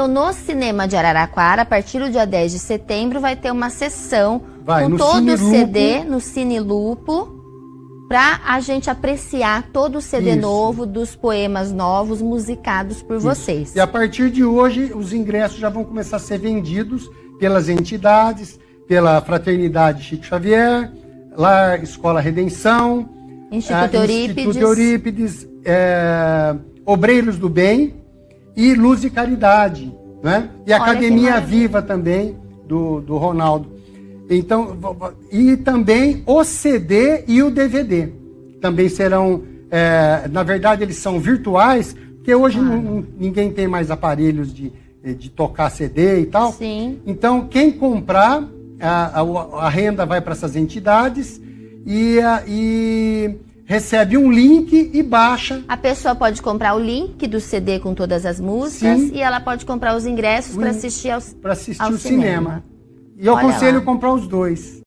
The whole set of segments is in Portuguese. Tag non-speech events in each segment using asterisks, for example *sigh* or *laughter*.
Então, no cinema de Araraquara, a partir do dia 10 de setembro, vai ter uma sessão vai, com todo o CD no Cine Lupo para a gente apreciar todo o CD Isso. novo, dos poemas novos, musicados por Isso. vocês. E a partir de hoje, os ingressos já vão começar a ser vendidos pelas entidades, pela Fraternidade Chico Xavier, lá Escola Redenção, Instituto é, Eurípides, Instituto Eurípides é, Obreiros do Bem, e Luz e Caridade, né? E Academia Viva também, do, do Ronaldo. Então, e também o CD e o DVD. Também serão, é, na verdade, eles são virtuais, porque hoje não, ah. ninguém tem mais aparelhos de, eh, de tocar CD e tal. Sim. Então, quem comprar, a, a, a renda vai para essas entidades e, a, e recebe um link e baixa. A pessoa pode comprar o link do CD com todas as músicas Sim. e ela pode comprar os ingressos para assistir, ao, assistir ao o cinema. cinema. E eu Olha aconselho lá. comprar os dois.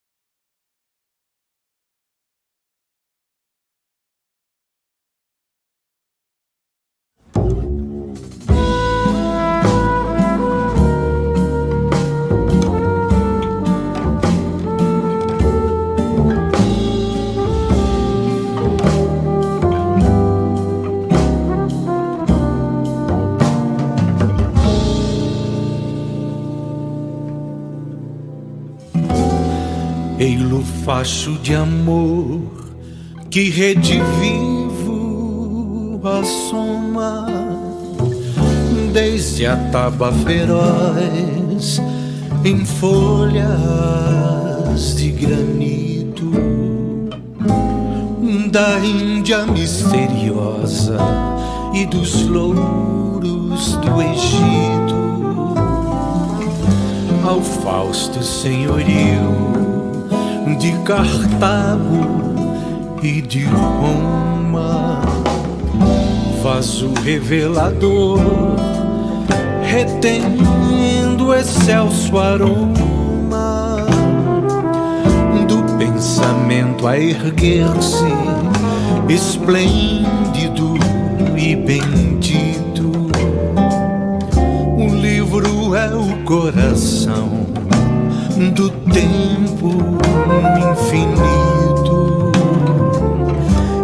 facho de amor que redivivo a soma desde a taba feroz em folhas de granito da Índia misteriosa e dos louros do Egito ao Fausto senhorio de Cartago e de Roma. Vaso revelador, retendo excelso aroma do pensamento a erguer-se, esplêndido e bendito. O livro é o coração do tempo infinito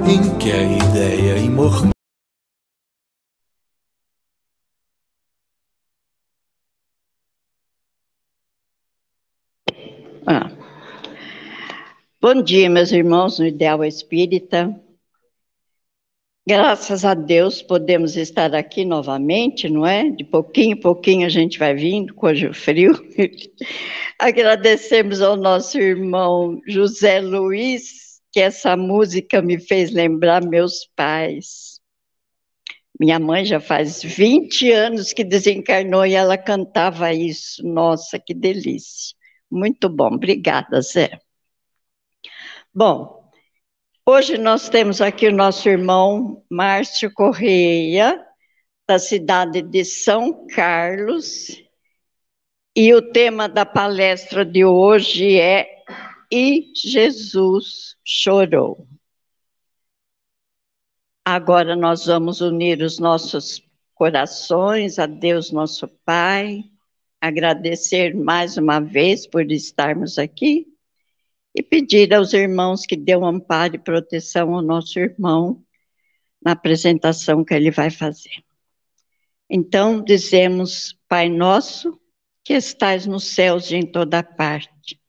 em que a ideia imortal. Ah. Bom dia, meus irmãos no Ideal Espírita. Graças a Deus podemos estar aqui novamente, não é? De pouquinho em pouquinho a gente vai vindo, com o frio. *laughs* Agradecemos ao nosso irmão José Luiz, que essa música me fez lembrar meus pais. Minha mãe já faz 20 anos que desencarnou e ela cantava isso. Nossa, que delícia. Muito bom. Obrigada, Zé. Bom, Hoje nós temos aqui o nosso irmão Márcio Correia, da cidade de São Carlos, e o tema da palestra de hoje é E Jesus Chorou. Agora nós vamos unir os nossos corações a Deus, nosso Pai, agradecer mais uma vez por estarmos aqui e pedir aos irmãos que dêem um amparo e proteção ao nosso irmão na apresentação que ele vai fazer. Então, dizemos, Pai nosso, que estais nos céus e em toda parte,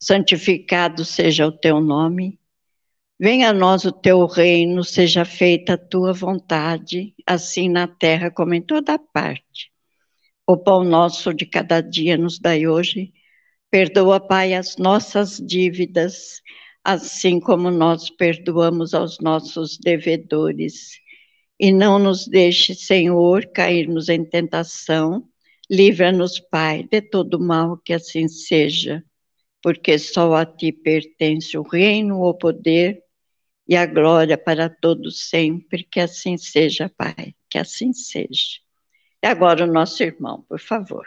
santificado seja o teu nome, venha a nós o teu reino, seja feita a tua vontade, assim na terra como em toda parte. O pão nosso de cada dia nos dai hoje Perdoa, Pai, as nossas dívidas, assim como nós perdoamos aos nossos devedores. E não nos deixe, Senhor, cairmos em tentação. Livra-nos, Pai, de todo mal, que assim seja, porque só a Ti pertence o reino, o poder e a glória para todos sempre. Que assim seja, Pai, que assim seja. E agora o nosso irmão, por favor.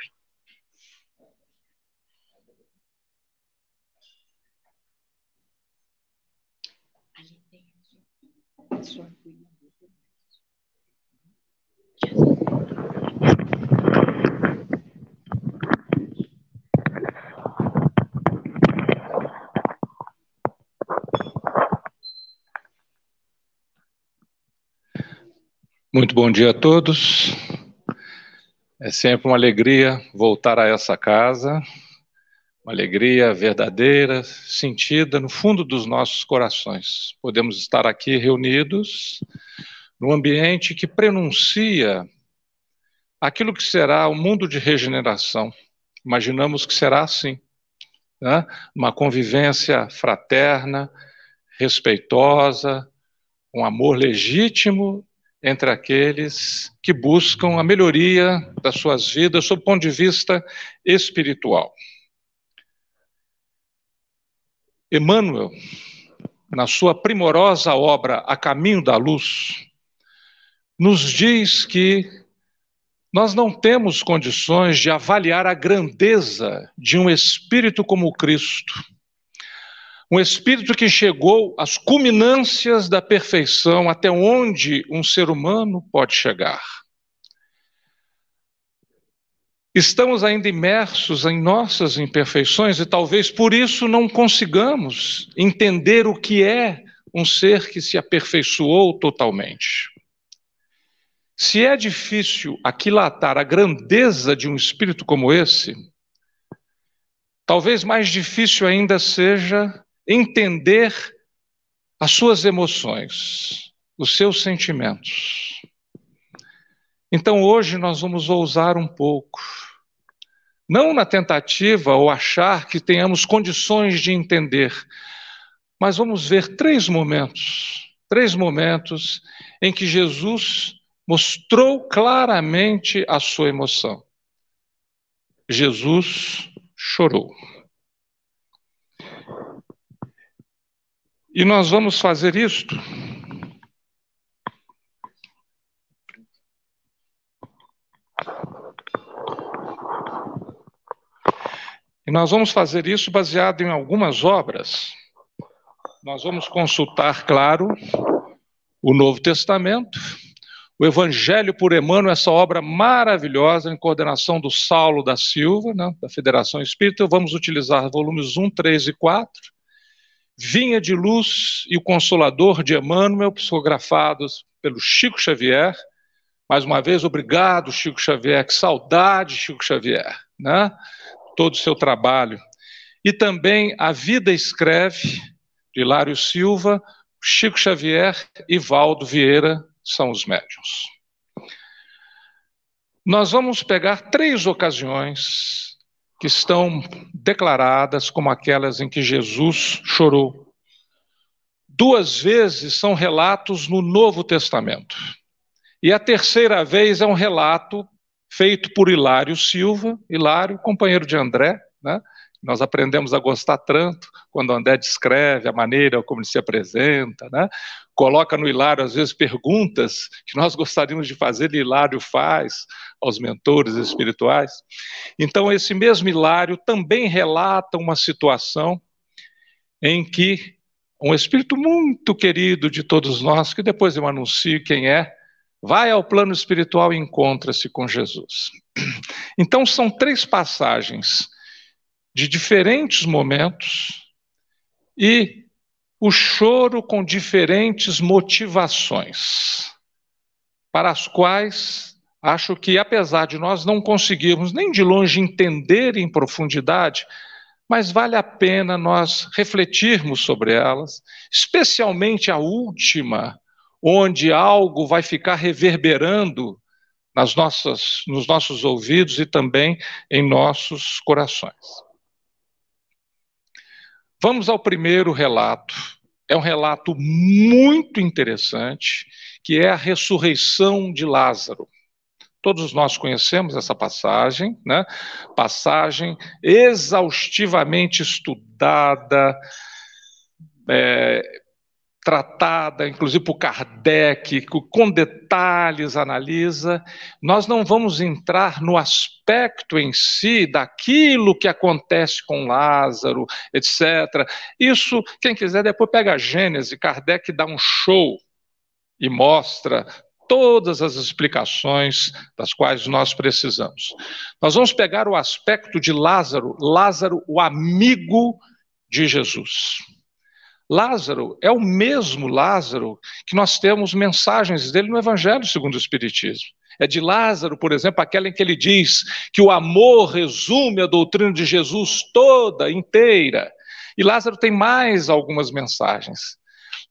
Muito bom dia a todos. É sempre uma alegria voltar a essa casa, uma alegria verdadeira, sentida no fundo dos nossos corações. Podemos estar aqui reunidos num ambiente que prenuncia aquilo que será o mundo de regeneração. Imaginamos que será assim, né? uma convivência fraterna, respeitosa, um amor legítimo entre aqueles que buscam a melhoria das suas vidas sob o ponto de vista espiritual. Emmanuel, na sua primorosa obra A Caminho da Luz, nos diz que nós não temos condições de avaliar a grandeza de um espírito como Cristo. Um espírito que chegou às culminâncias da perfeição, até onde um ser humano pode chegar. Estamos ainda imersos em nossas imperfeições e talvez por isso não consigamos entender o que é um ser que se aperfeiçoou totalmente. Se é difícil aquilatar a grandeza de um espírito como esse, talvez mais difícil ainda seja entender as suas emoções, os seus sentimentos. Então hoje nós vamos ousar um pouco não na tentativa ou achar que tenhamos condições de entender, mas vamos ver três momentos, três momentos em que Jesus mostrou claramente a sua emoção. Jesus chorou. E nós vamos fazer isto E nós vamos fazer isso baseado em algumas obras. Nós vamos consultar, claro, o Novo Testamento, o Evangelho por Emmanuel, essa obra maravilhosa em coordenação do Saulo da Silva, né, da Federação Espírita. Vamos utilizar volumes 1, 3 e 4. Vinha de Luz e o Consolador de Emmanuel, psicografados pelo Chico Xavier. Mais uma vez, obrigado, Chico Xavier. Que saudade, Chico Xavier. Né? todo o seu trabalho. E também A Vida Escreve, de Hilário Silva, Chico Xavier e Valdo Vieira são os médiuns. Nós vamos pegar três ocasiões que estão declaradas como aquelas em que Jesus chorou. Duas vezes são relatos no Novo Testamento. E a terceira vez é um relato feito por Hilário Silva, Hilário, companheiro de André, né? Nós aprendemos a gostar tanto quando André descreve a maneira como ele se apresenta, né? Coloca no Hilário, às vezes, perguntas que nós gostaríamos de fazer e Hilário faz aos mentores espirituais. Então, esse mesmo Hilário também relata uma situação em que um espírito muito querido de todos nós, que depois eu anuncio quem é, vai ao plano espiritual e encontra-se com Jesus. Então, são três passagens de diferentes momentos e o choro com diferentes motivações, para as quais acho que, apesar de nós não conseguirmos nem de longe entender em profundidade, mas vale a pena nós refletirmos sobre elas, especialmente a última, onde algo vai ficar reverberando nas nossas, nos nossos ouvidos e também em nossos corações. Vamos ao primeiro relato. É um relato muito interessante, que é a ressurreição de Lázaro. Todos nós conhecemos essa passagem, né? Passagem exaustivamente estudada, é, tratada, inclusive por Kardec, com detalhes analisa. Nós não vamos entrar no aspecto em si daquilo que acontece com Lázaro, etc. Isso, quem quiser, depois pega a Gênese, Kardec dá um show e mostra todas as explicações das quais nós precisamos. Nós vamos pegar o aspecto de Lázaro, Lázaro, o amigo de Jesus. Lázaro é o mesmo Lázaro que nós temos mensagens dele no Evangelho segundo o Espiritismo. É de Lázaro, por exemplo, aquela em que ele diz que o amor resume a doutrina de Jesus toda, inteira. E Lázaro tem mais algumas mensagens.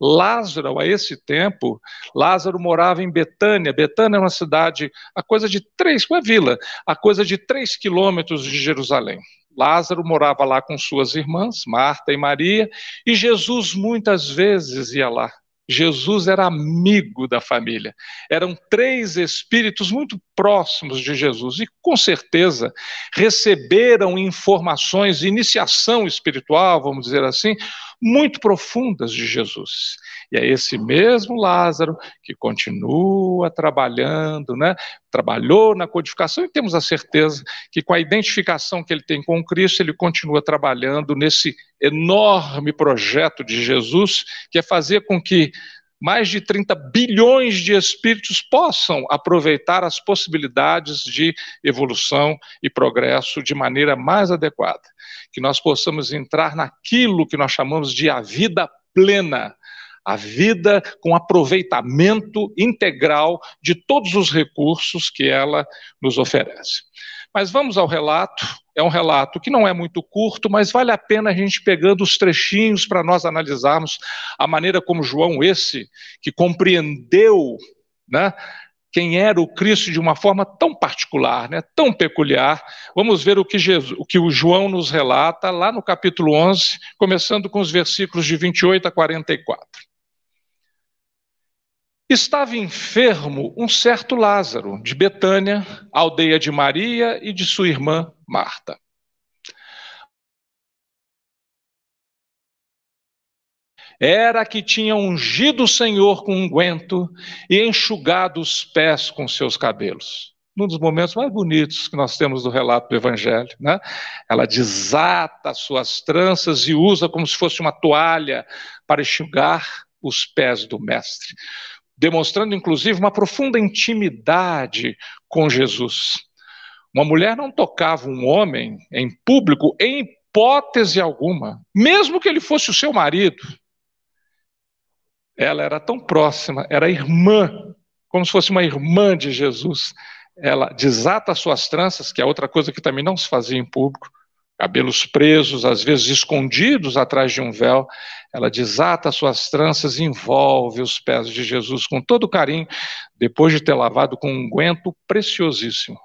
Lázaro, a esse tempo, Lázaro morava em Betânia. Betânia é uma cidade, a coisa de três, uma vila, a coisa de três quilômetros de Jerusalém. Lázaro morava lá com suas irmãs, Marta e Maria, e Jesus muitas vezes ia lá. Jesus era amigo da família. Eram três espíritos muito próximos de Jesus e, com certeza, receberam informações, iniciação espiritual, vamos dizer assim, muito profundas de Jesus. E é esse mesmo Lázaro que continua trabalhando, né? trabalhou na codificação e temos a certeza que, com a identificação que ele tem com Cristo, ele continua trabalhando nesse enorme projeto de Jesus, que é fazer com que mais de 30 bilhões de espíritos possam aproveitar as possibilidades de evolução e progresso de maneira mais adequada. Que nós possamos entrar naquilo que nós chamamos de a vida plena. A vida com aproveitamento integral de todos os recursos que ela nos oferece. Mas vamos ao relato é um relato que não é muito curto, mas vale a pena a gente pegando os trechinhos para nós analisarmos a maneira como João, esse, que compreendeu né, quem era o Cristo de uma forma tão particular, né, tão peculiar. Vamos ver o que, Jesus, o que o João nos relata lá no capítulo 11, começando com os versículos de 28 a 44. Estava enfermo um certo Lázaro, de Betânia, aldeia de Maria e de sua irmã Marta. Era que tinha ungido o Senhor com unguento e enxugado os pés com seus cabelos. Num dos momentos mais bonitos que nós temos do relato do Evangelho, né? Ela desata suas tranças e usa como se fosse uma toalha para enxugar os pés do Mestre demonstrando inclusive uma profunda intimidade com Jesus. Uma mulher não tocava um homem em público em hipótese alguma, mesmo que ele fosse o seu marido. Ela era tão próxima, era irmã, como se fosse uma irmã de Jesus. Ela desata suas tranças, que é outra coisa que também não se fazia em público, cabelos presos, às vezes escondidos atrás de um véu, ela desata suas tranças e envolve os pés de Jesus com todo carinho, depois de ter lavado com um unguento preciosíssimo.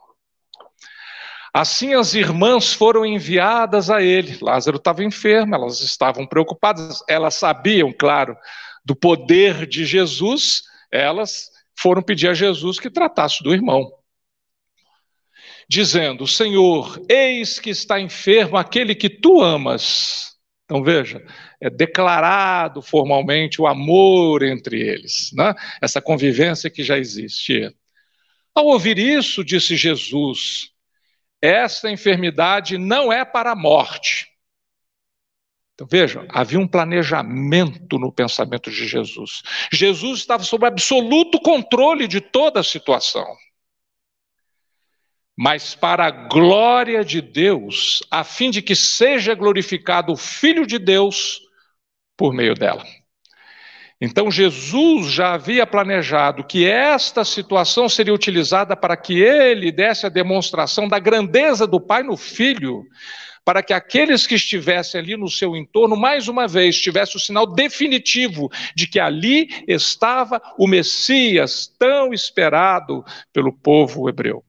Assim as irmãs foram enviadas a ele. Lázaro estava enfermo, elas estavam preocupadas, elas sabiam, claro, do poder de Jesus, elas foram pedir a Jesus que tratasse do irmão dizendo: Senhor, eis que está enfermo aquele que tu amas. Então veja, é declarado formalmente o amor entre eles, né? essa convivência que já existia. Ao ouvir isso, disse Jesus: esta enfermidade não é para a morte. Então vejam, havia um planejamento no pensamento de Jesus. Jesus estava sob absoluto controle de toda a situação mas para a glória de Deus, a fim de que seja glorificado o Filho de Deus por meio dela. Então Jesus já havia planejado que esta situação seria utilizada para que ele desse a demonstração da grandeza do Pai no Filho, para que aqueles que estivessem ali no seu entorno, mais uma vez, tivessem o sinal definitivo de que ali estava o Messias tão esperado pelo povo hebreu.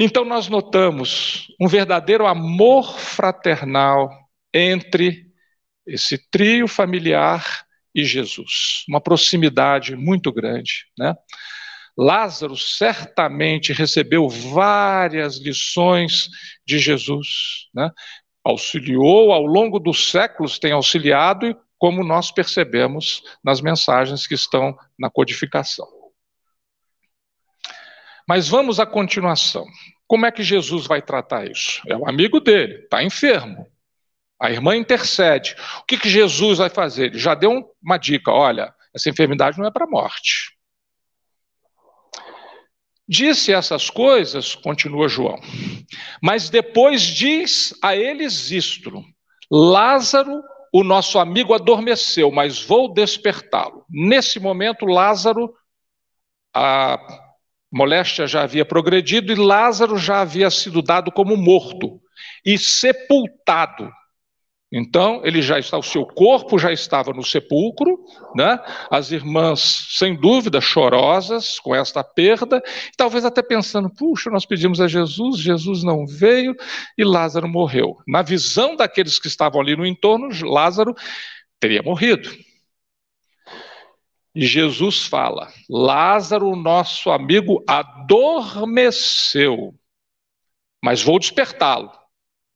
Então nós notamos um verdadeiro amor fraternal entre esse trio familiar e Jesus, uma proximidade muito grande, né? Lázaro certamente recebeu várias lições de Jesus, né? auxiliou ao longo dos séculos, tem auxiliado, como nós percebemos nas mensagens que estão na codificação. Mas vamos à continuação. Como é que Jesus vai tratar isso? É o amigo dele, está enfermo. A irmã intercede. O que, que Jesus vai fazer? Ele já deu uma dica: olha, essa enfermidade não é para morte. Disse essas coisas, continua João, mas depois diz a eles isto: Lázaro, o nosso amigo, adormeceu, mas vou despertá-lo. Nesse momento, Lázaro, a Moléstia já havia progredido e Lázaro já havia sido dado como morto e sepultado. Então, ele já está, o seu corpo já estava no sepulcro, né? As irmãs, sem dúvida, chorosas com esta perda, talvez até pensando: puxa, nós pedimos a Jesus, Jesus não veio e Lázaro morreu. Na visão daqueles que estavam ali no entorno, Lázaro teria morrido. Jesus fala: Lázaro, nosso amigo, adormeceu, mas vou despertá-lo.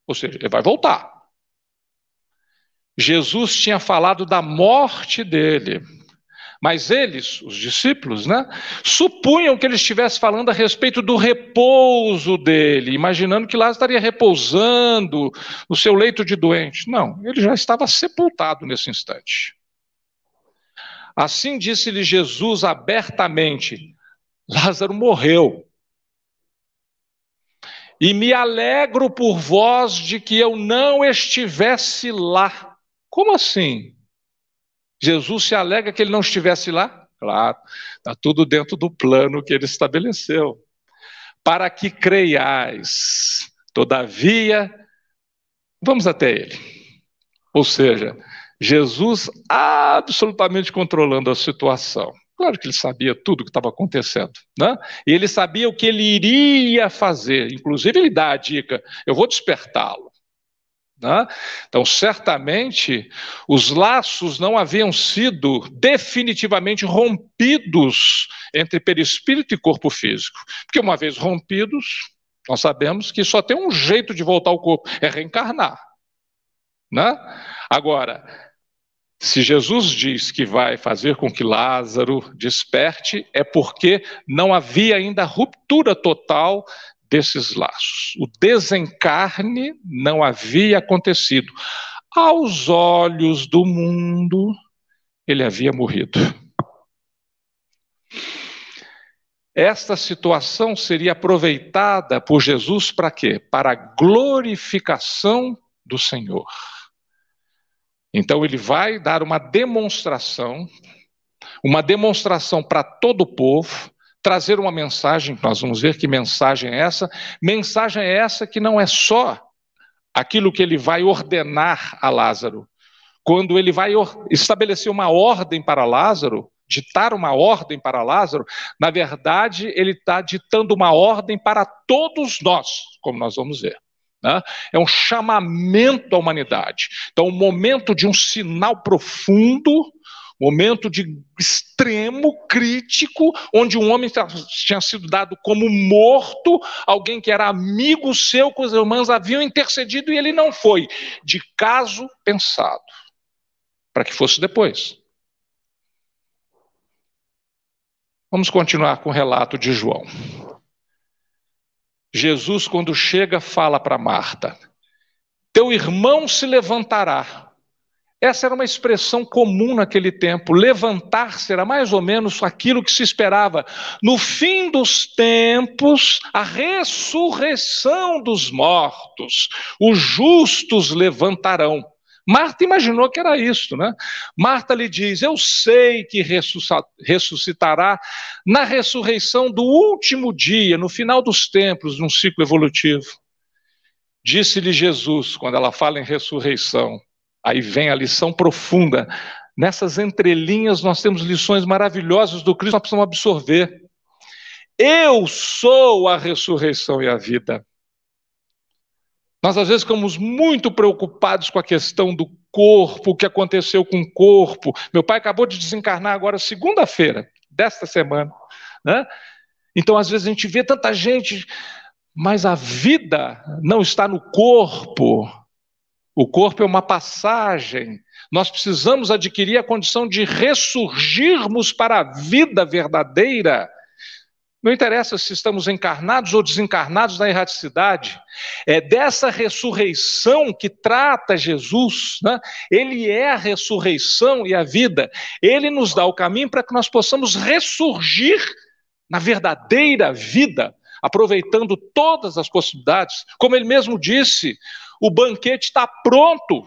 Ou seja, ele vai voltar. Jesus tinha falado da morte dele, mas eles, os discípulos, né, supunham que ele estivesse falando a respeito do repouso dele, imaginando que Lázaro estaria repousando no seu leito de doente. Não, ele já estava sepultado nesse instante. Assim disse-lhe Jesus abertamente: Lázaro morreu. E me alegro por vós de que eu não estivesse lá. Como assim? Jesus se alega que ele não estivesse lá? Claro, está tudo dentro do plano que ele estabeleceu. Para que creiais, todavia, vamos até ele. Ou seja, Jesus absolutamente controlando a situação. Claro que ele sabia tudo o que estava acontecendo, né? E ele sabia o que ele iria fazer. Inclusive, ele dá a dica: eu vou despertá-lo. Né? Então, certamente, os laços não haviam sido definitivamente rompidos entre perispírito e corpo físico. Porque, uma vez rompidos, nós sabemos que só tem um jeito de voltar ao corpo: é reencarnar. Né? Agora, se Jesus diz que vai fazer com que Lázaro desperte, é porque não havia ainda ruptura total desses laços. O desencarne não havia acontecido. Aos olhos do mundo, ele havia morrido. Esta situação seria aproveitada por Jesus para quê? Para a glorificação do Senhor. Então ele vai dar uma demonstração, uma demonstração para todo o povo, trazer uma mensagem, nós vamos ver que mensagem é essa, mensagem é essa que não é só aquilo que ele vai ordenar a Lázaro. Quando ele vai estabelecer uma ordem para Lázaro, ditar uma ordem para Lázaro, na verdade, ele está ditando uma ordem para todos nós, como nós vamos ver. Né? É um chamamento à humanidade. Então, um momento de um sinal profundo, momento de extremo, crítico, onde um homem tinha sido dado como morto, alguém que era amigo seu, que os irmãos haviam intercedido e ele não foi, de caso pensado, para que fosse depois. Vamos continuar com o relato de João. Jesus, quando chega, fala para Marta: Teu irmão se levantará. Essa era uma expressão comum naquele tempo. Levantar-se era mais ou menos aquilo que se esperava. No fim dos tempos, a ressurreição dos mortos, os justos levantarão. Marta imaginou que era isso, né? Marta lhe diz: Eu sei que ressuscitará na ressurreição do último dia, no final dos tempos, num ciclo evolutivo. Disse-lhe Jesus, quando ela fala em ressurreição, aí vem a lição profunda. Nessas entrelinhas nós temos lições maravilhosas do Cristo, nós precisamos absorver. Eu sou a ressurreição e a vida. Nós às vezes ficamos muito preocupados com a questão do corpo, o que aconteceu com o corpo. Meu pai acabou de desencarnar agora segunda-feira desta semana, né? Então às vezes a gente vê tanta gente, mas a vida não está no corpo. O corpo é uma passagem. Nós precisamos adquirir a condição de ressurgirmos para a vida verdadeira não interessa se estamos encarnados ou desencarnados na erraticidade, é dessa ressurreição que trata Jesus, né? ele é a ressurreição e a vida, ele nos dá o caminho para que nós possamos ressurgir na verdadeira vida, aproveitando todas as possibilidades. Como ele mesmo disse, o banquete está pronto,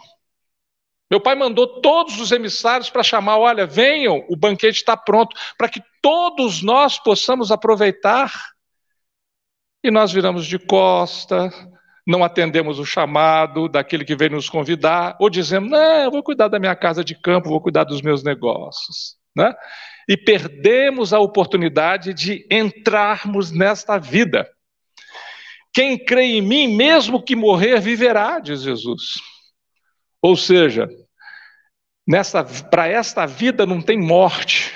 meu pai mandou todos os emissários para chamar: olha, venham, o banquete está pronto, para que todos nós possamos aproveitar. E nós viramos de costa, não atendemos o chamado daquele que veio nos convidar, ou dizemos: não, vou cuidar da minha casa de campo, vou cuidar dos meus negócios. Né? E perdemos a oportunidade de entrarmos nesta vida. Quem crê em mim, mesmo que morrer, viverá, diz Jesus. Ou seja, para esta vida não tem morte,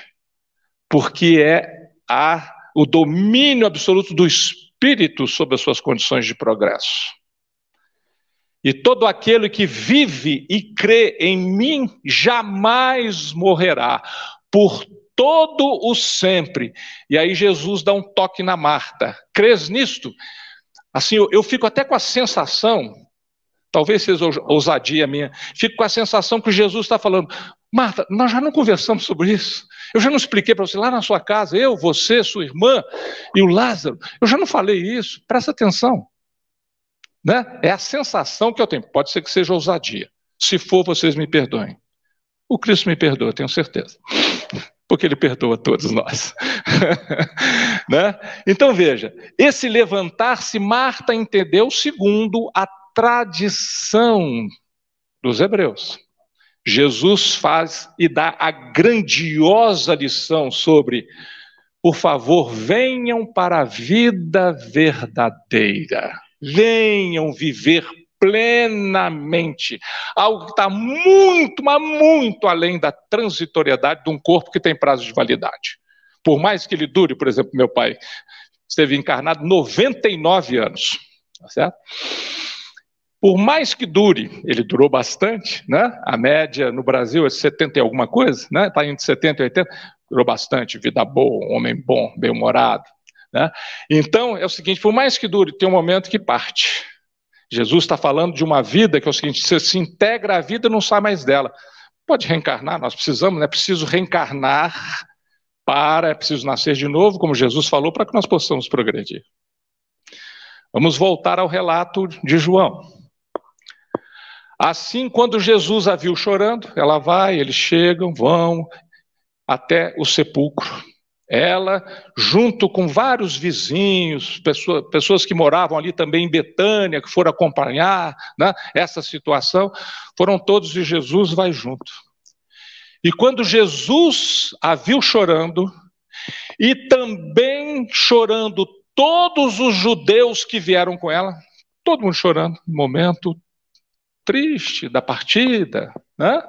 porque é a, o domínio absoluto do Espírito sobre as suas condições de progresso. E todo aquele que vive e crê em mim jamais morrerá, por todo o sempre. E aí Jesus dá um toque na Marta. Crês nisto? Assim, eu, eu fico até com a sensação Talvez seja ousadia minha. Fico com a sensação que Jesus está falando: Marta, nós já não conversamos sobre isso. Eu já não expliquei para você lá na sua casa, eu, você, sua irmã e o Lázaro. Eu já não falei isso. Presta atenção. Né? É a sensação que eu tenho. Pode ser que seja ousadia. Se for, vocês me perdoem. O Cristo me perdoa, tenho certeza. Porque ele perdoa todos nós. *laughs* né? Então veja, esse levantar-se, Marta entendeu segundo a tradição dos hebreus. Jesus faz e dá a grandiosa lição sobre por favor, venham para a vida verdadeira. Venham viver plenamente. Algo que está muito, mas muito além da transitoriedade de um corpo que tem prazo de validade. Por mais que ele dure, por exemplo, meu pai esteve encarnado 99 anos. Tá certo? Por mais que dure, ele durou bastante, né? A média no Brasil é 70 e alguma coisa, né? Está entre 70 e 80, durou bastante, vida boa, homem bom, bem-humorado, né? Então, é o seguinte, por mais que dure, tem um momento que parte. Jesus está falando de uma vida que é o seguinte, você se integra à vida e não sai mais dela. Pode reencarnar, nós precisamos, né? É preciso reencarnar para, é preciso nascer de novo, como Jesus falou, para que nós possamos progredir. Vamos voltar ao relato de João. Assim, quando Jesus a viu chorando, ela vai, eles chegam, vão até o sepulcro. Ela, junto com vários vizinhos, pessoa, pessoas que moravam ali também em Betânia, que foram acompanhar né, essa situação, foram todos e Jesus vai junto. E quando Jesus a viu chorando, e também chorando todos os judeus que vieram com ela, todo mundo chorando no momento, triste da partida, né?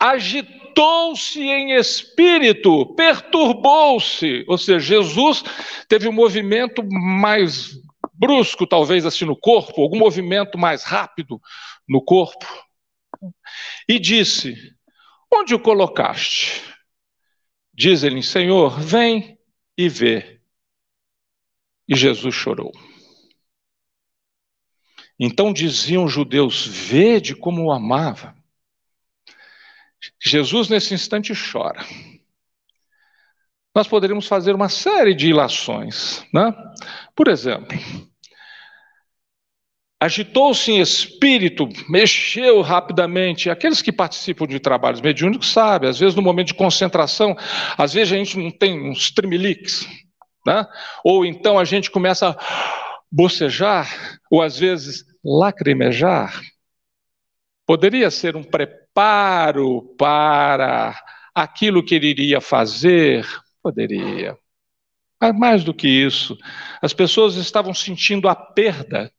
agitou-se em espírito, perturbou-se. Ou seja, Jesus teve um movimento mais brusco, talvez assim no corpo, algum movimento mais rápido no corpo, e disse: Onde o colocaste? Diz ele: Senhor, vem e vê. E Jesus chorou. Então diziam os judeus: Vede como o amava. Jesus, nesse instante, chora. Nós poderíamos fazer uma série de ilações. Né? Por exemplo, agitou-se em espírito, mexeu rapidamente. Aqueles que participam de trabalhos mediúnicos sabem, às vezes no momento de concentração, às vezes a gente não tem uns tremeliques, né? ou então a gente começa a bocejar, ou às vezes lacrimejar poderia ser um preparo para aquilo que ele iria fazer? Poderia. Mas mais do que isso, as pessoas estavam sentindo a perda.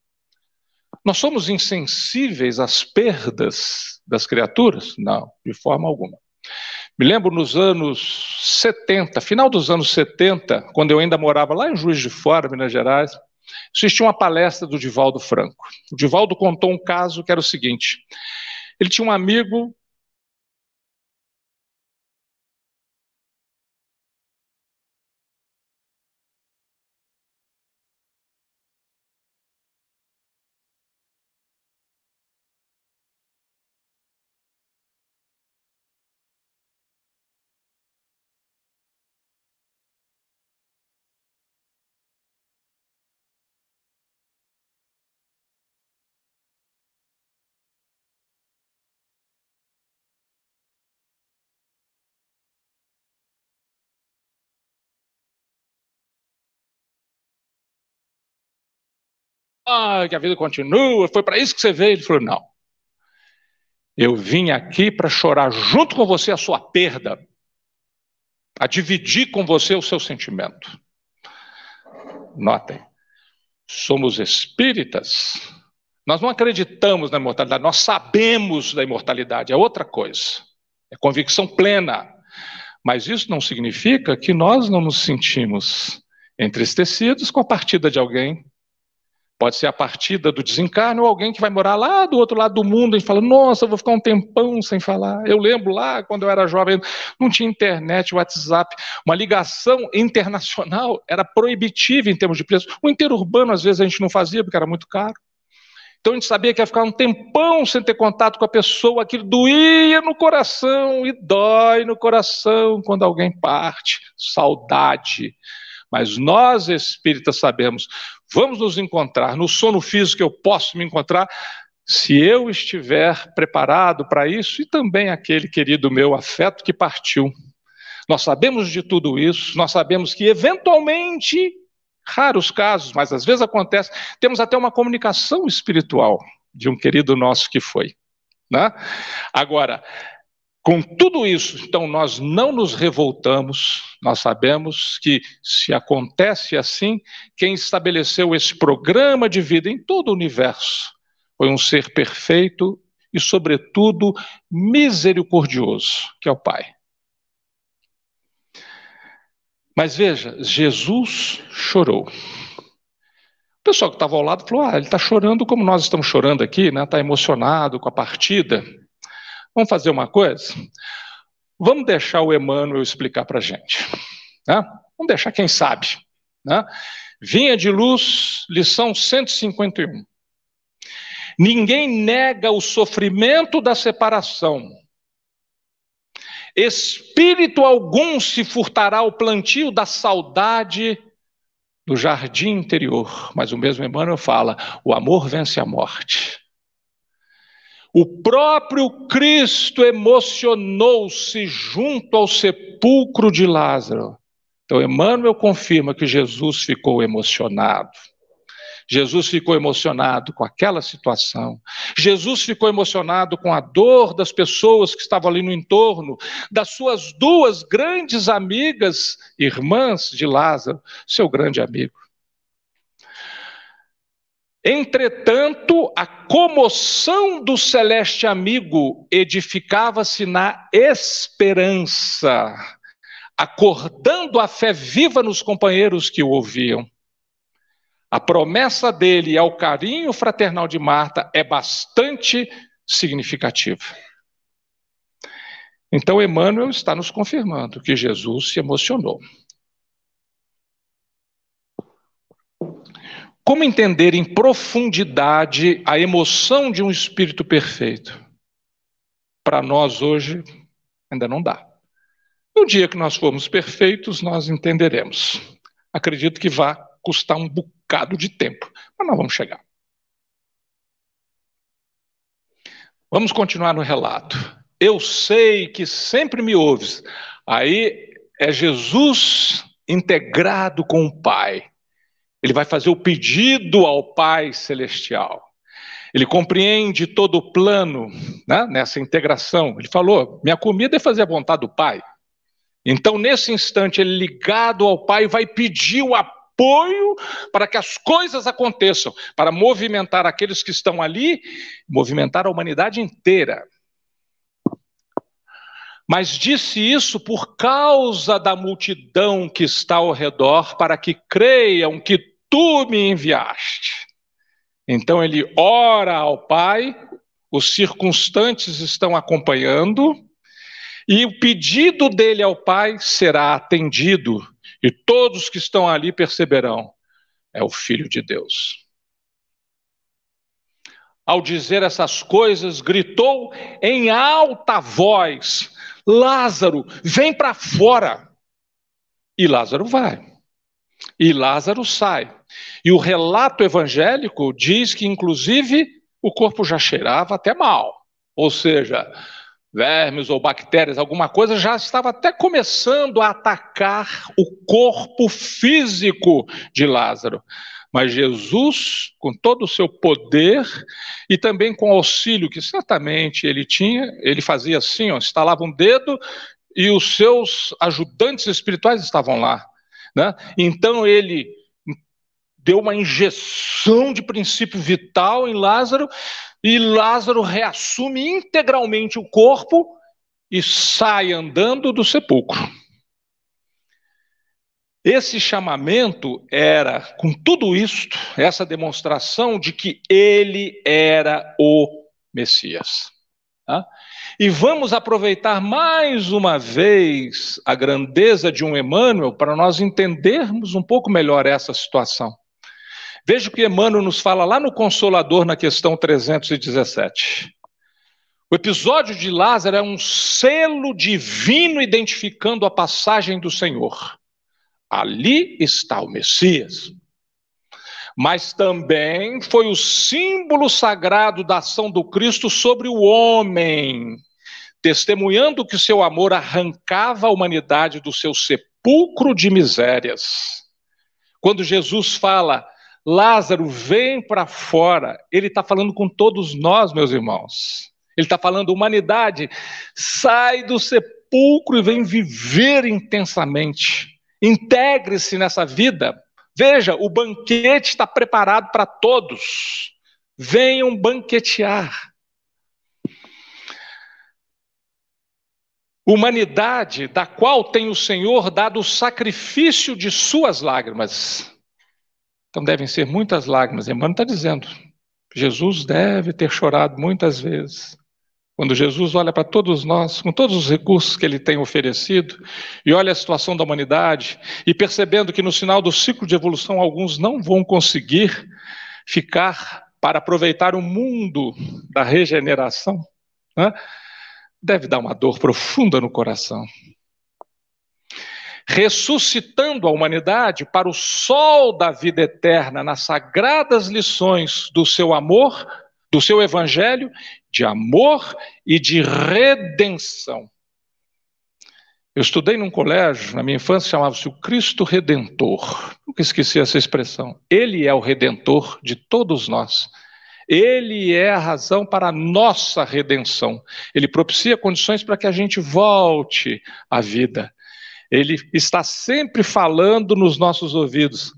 Nós somos insensíveis às perdas das criaturas? Não, de forma alguma. Me lembro nos anos 70, final dos anos 70, quando eu ainda morava lá em Juiz de Fora, Minas Gerais, Assisti uma palestra do Divaldo Franco. O Divaldo contou um caso que era o seguinte: ele tinha um amigo Ah, que a vida continua, foi para isso que você veio? Ele falou: Não. Eu vim aqui para chorar junto com você a sua perda, a dividir com você o seu sentimento. Notem, somos espíritas, nós não acreditamos na imortalidade, nós sabemos da imortalidade, é outra coisa, é convicção plena. Mas isso não significa que nós não nos sentimos entristecidos com a partida de alguém Pode ser a partida do desencarno ou alguém que vai morar lá do outro lado do mundo e fala: Nossa, eu vou ficar um tempão sem falar. Eu lembro lá, quando eu era jovem, não tinha internet, WhatsApp. Uma ligação internacional era proibitiva em termos de preço. O interurbano, às vezes, a gente não fazia porque era muito caro. Então a gente sabia que ia ficar um tempão sem ter contato com a pessoa, aquilo doía no coração e dói no coração quando alguém parte. Saudade. Mas nós espíritas sabemos, vamos nos encontrar no sono físico, eu posso me encontrar se eu estiver preparado para isso e também aquele querido meu afeto que partiu. Nós sabemos de tudo isso, nós sabemos que eventualmente, raros casos, mas às vezes acontece, temos até uma comunicação espiritual de um querido nosso que foi. Né? Agora, com tudo isso, então, nós não nos revoltamos, nós sabemos que se acontece assim, quem estabeleceu esse programa de vida em todo o universo foi um ser perfeito e, sobretudo, misericordioso, que é o Pai. Mas veja, Jesus chorou. O pessoal que estava ao lado falou: Ah, ele está chorando como nós estamos chorando aqui, está né? Tá emocionado com a partida. Vamos fazer uma coisa? Vamos deixar o Emmanuel explicar para a gente. Né? Vamos deixar quem sabe. Né? Vinha de Luz, lição 151. Ninguém nega o sofrimento da separação. Espírito algum se furtará ao plantio da saudade do jardim interior. Mas o mesmo Emmanuel fala: o amor vence a morte. O próprio Cristo emocionou-se junto ao sepulcro de Lázaro. Então, Emmanuel confirma que Jesus ficou emocionado. Jesus ficou emocionado com aquela situação. Jesus ficou emocionado com a dor das pessoas que estavam ali no entorno, das suas duas grandes amigas, irmãs de Lázaro, seu grande amigo. Entretanto, a comoção do celeste amigo edificava-se na esperança, acordando a fé viva nos companheiros que o ouviam. A promessa dele ao carinho fraternal de Marta é bastante significativa. Então, Emmanuel está nos confirmando que Jesus se emocionou. Como entender em profundidade a emoção de um espírito perfeito? Para nós hoje ainda não dá. No dia que nós formos perfeitos, nós entenderemos. Acredito que vá custar um bocado de tempo, mas nós vamos chegar. Vamos continuar no relato. Eu sei que sempre me ouves. Aí é Jesus integrado com o Pai. Ele vai fazer o pedido ao Pai Celestial. Ele compreende todo o plano né, nessa integração. Ele falou: minha comida é fazer a vontade do Pai. Então, nesse instante, ele ligado ao Pai vai pedir o apoio para que as coisas aconteçam, para movimentar aqueles que estão ali, movimentar a humanidade inteira. Mas disse isso por causa da multidão que está ao redor, para que creiam que tu me enviaste. Então ele ora ao Pai, os circunstantes estão acompanhando, e o pedido dele ao Pai será atendido, e todos que estão ali perceberão: é o Filho de Deus. Ao dizer essas coisas, gritou em alta voz: Lázaro, vem para fora! E Lázaro vai. E Lázaro sai. E o relato evangélico diz que, inclusive, o corpo já cheirava até mal. Ou seja, vermes ou bactérias, alguma coisa já estava até começando a atacar o corpo físico de Lázaro. Mas Jesus, com todo o seu poder e também com o auxílio que certamente ele tinha, ele fazia assim, ó, estalava um dedo e os seus ajudantes espirituais estavam lá. Né? Então ele deu uma injeção de princípio vital em Lázaro e Lázaro reassume integralmente o corpo e sai andando do sepulcro. Esse chamamento era, com tudo isto, essa demonstração de que ele era o Messias. Tá? E vamos aproveitar mais uma vez a grandeza de um Emmanuel para nós entendermos um pouco melhor essa situação. Veja o que Emmanuel nos fala lá no Consolador, na questão 317. O episódio de Lázaro é um selo divino identificando a passagem do Senhor. Ali está o Messias. Mas também foi o símbolo sagrado da ação do Cristo sobre o homem, testemunhando que o seu amor arrancava a humanidade do seu sepulcro de misérias. Quando Jesus fala, Lázaro, vem para fora, ele está falando com todos nós, meus irmãos. Ele está falando, humanidade, sai do sepulcro e vem viver intensamente. Integre-se nessa vida. Veja, o banquete está preparado para todos. Venham banquetear. Humanidade da qual tem o Senhor dado o sacrifício de suas lágrimas. Então devem ser muitas lágrimas. Emmanuel está dizendo: Jesus deve ter chorado muitas vezes. Quando Jesus olha para todos nós, com todos os recursos que ele tem oferecido, e olha a situação da humanidade, e percebendo que no final do ciclo de evolução alguns não vão conseguir ficar para aproveitar o mundo da regeneração, né? deve dar uma dor profunda no coração. Ressuscitando a humanidade para o sol da vida eterna nas sagradas lições do seu amor, do seu evangelho, de amor e de redenção. Eu estudei num colégio, na minha infância, chamava-se o Cristo Redentor. Nunca esqueci essa expressão. Ele é o redentor de todos nós. Ele é a razão para a nossa redenção. Ele propicia condições para que a gente volte à vida. Ele está sempre falando nos nossos ouvidos: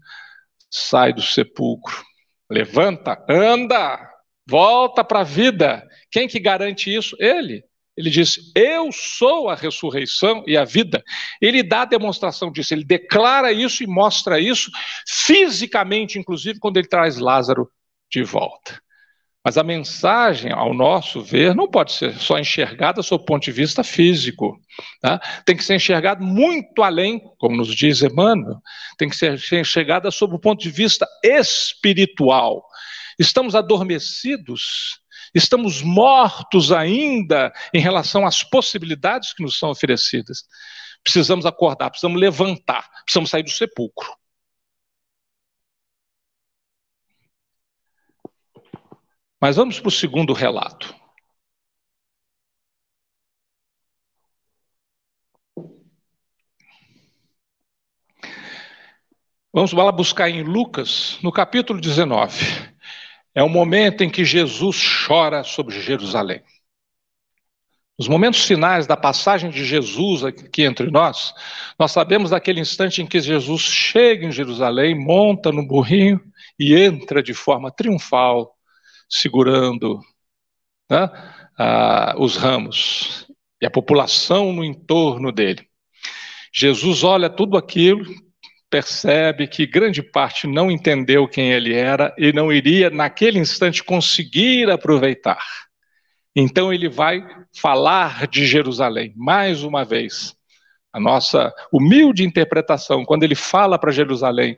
sai do sepulcro, levanta, anda, volta para a vida. Quem que garante isso? Ele. Ele diz: Eu sou a ressurreição e a vida. Ele dá a demonstração disso, ele declara isso e mostra isso fisicamente, inclusive, quando ele traz Lázaro de volta. Mas a mensagem, ao nosso ver, não pode ser só enxergada sob o ponto de vista físico. Tá? Tem que ser enxergada muito além, como nos diz Emmanuel, tem que ser enxergada sob o ponto de vista espiritual. Estamos adormecidos, estamos mortos ainda em relação às possibilidades que nos são oferecidas. Precisamos acordar, precisamos levantar, precisamos sair do sepulcro. Mas vamos para o segundo relato. Vamos lá buscar em Lucas, no capítulo 19. É o momento em que Jesus chora sobre Jerusalém. Nos momentos finais da passagem de Jesus aqui entre nós, nós sabemos daquele instante em que Jesus chega em Jerusalém, monta no burrinho e entra de forma triunfal segurando né, os ramos e a população no entorno dele. Jesus olha tudo aquilo, percebe que grande parte não entendeu quem ele era e não iria, naquele instante, conseguir aproveitar. Então ele vai falar de Jerusalém mais uma vez. A nossa humilde interpretação, quando ele fala para Jerusalém,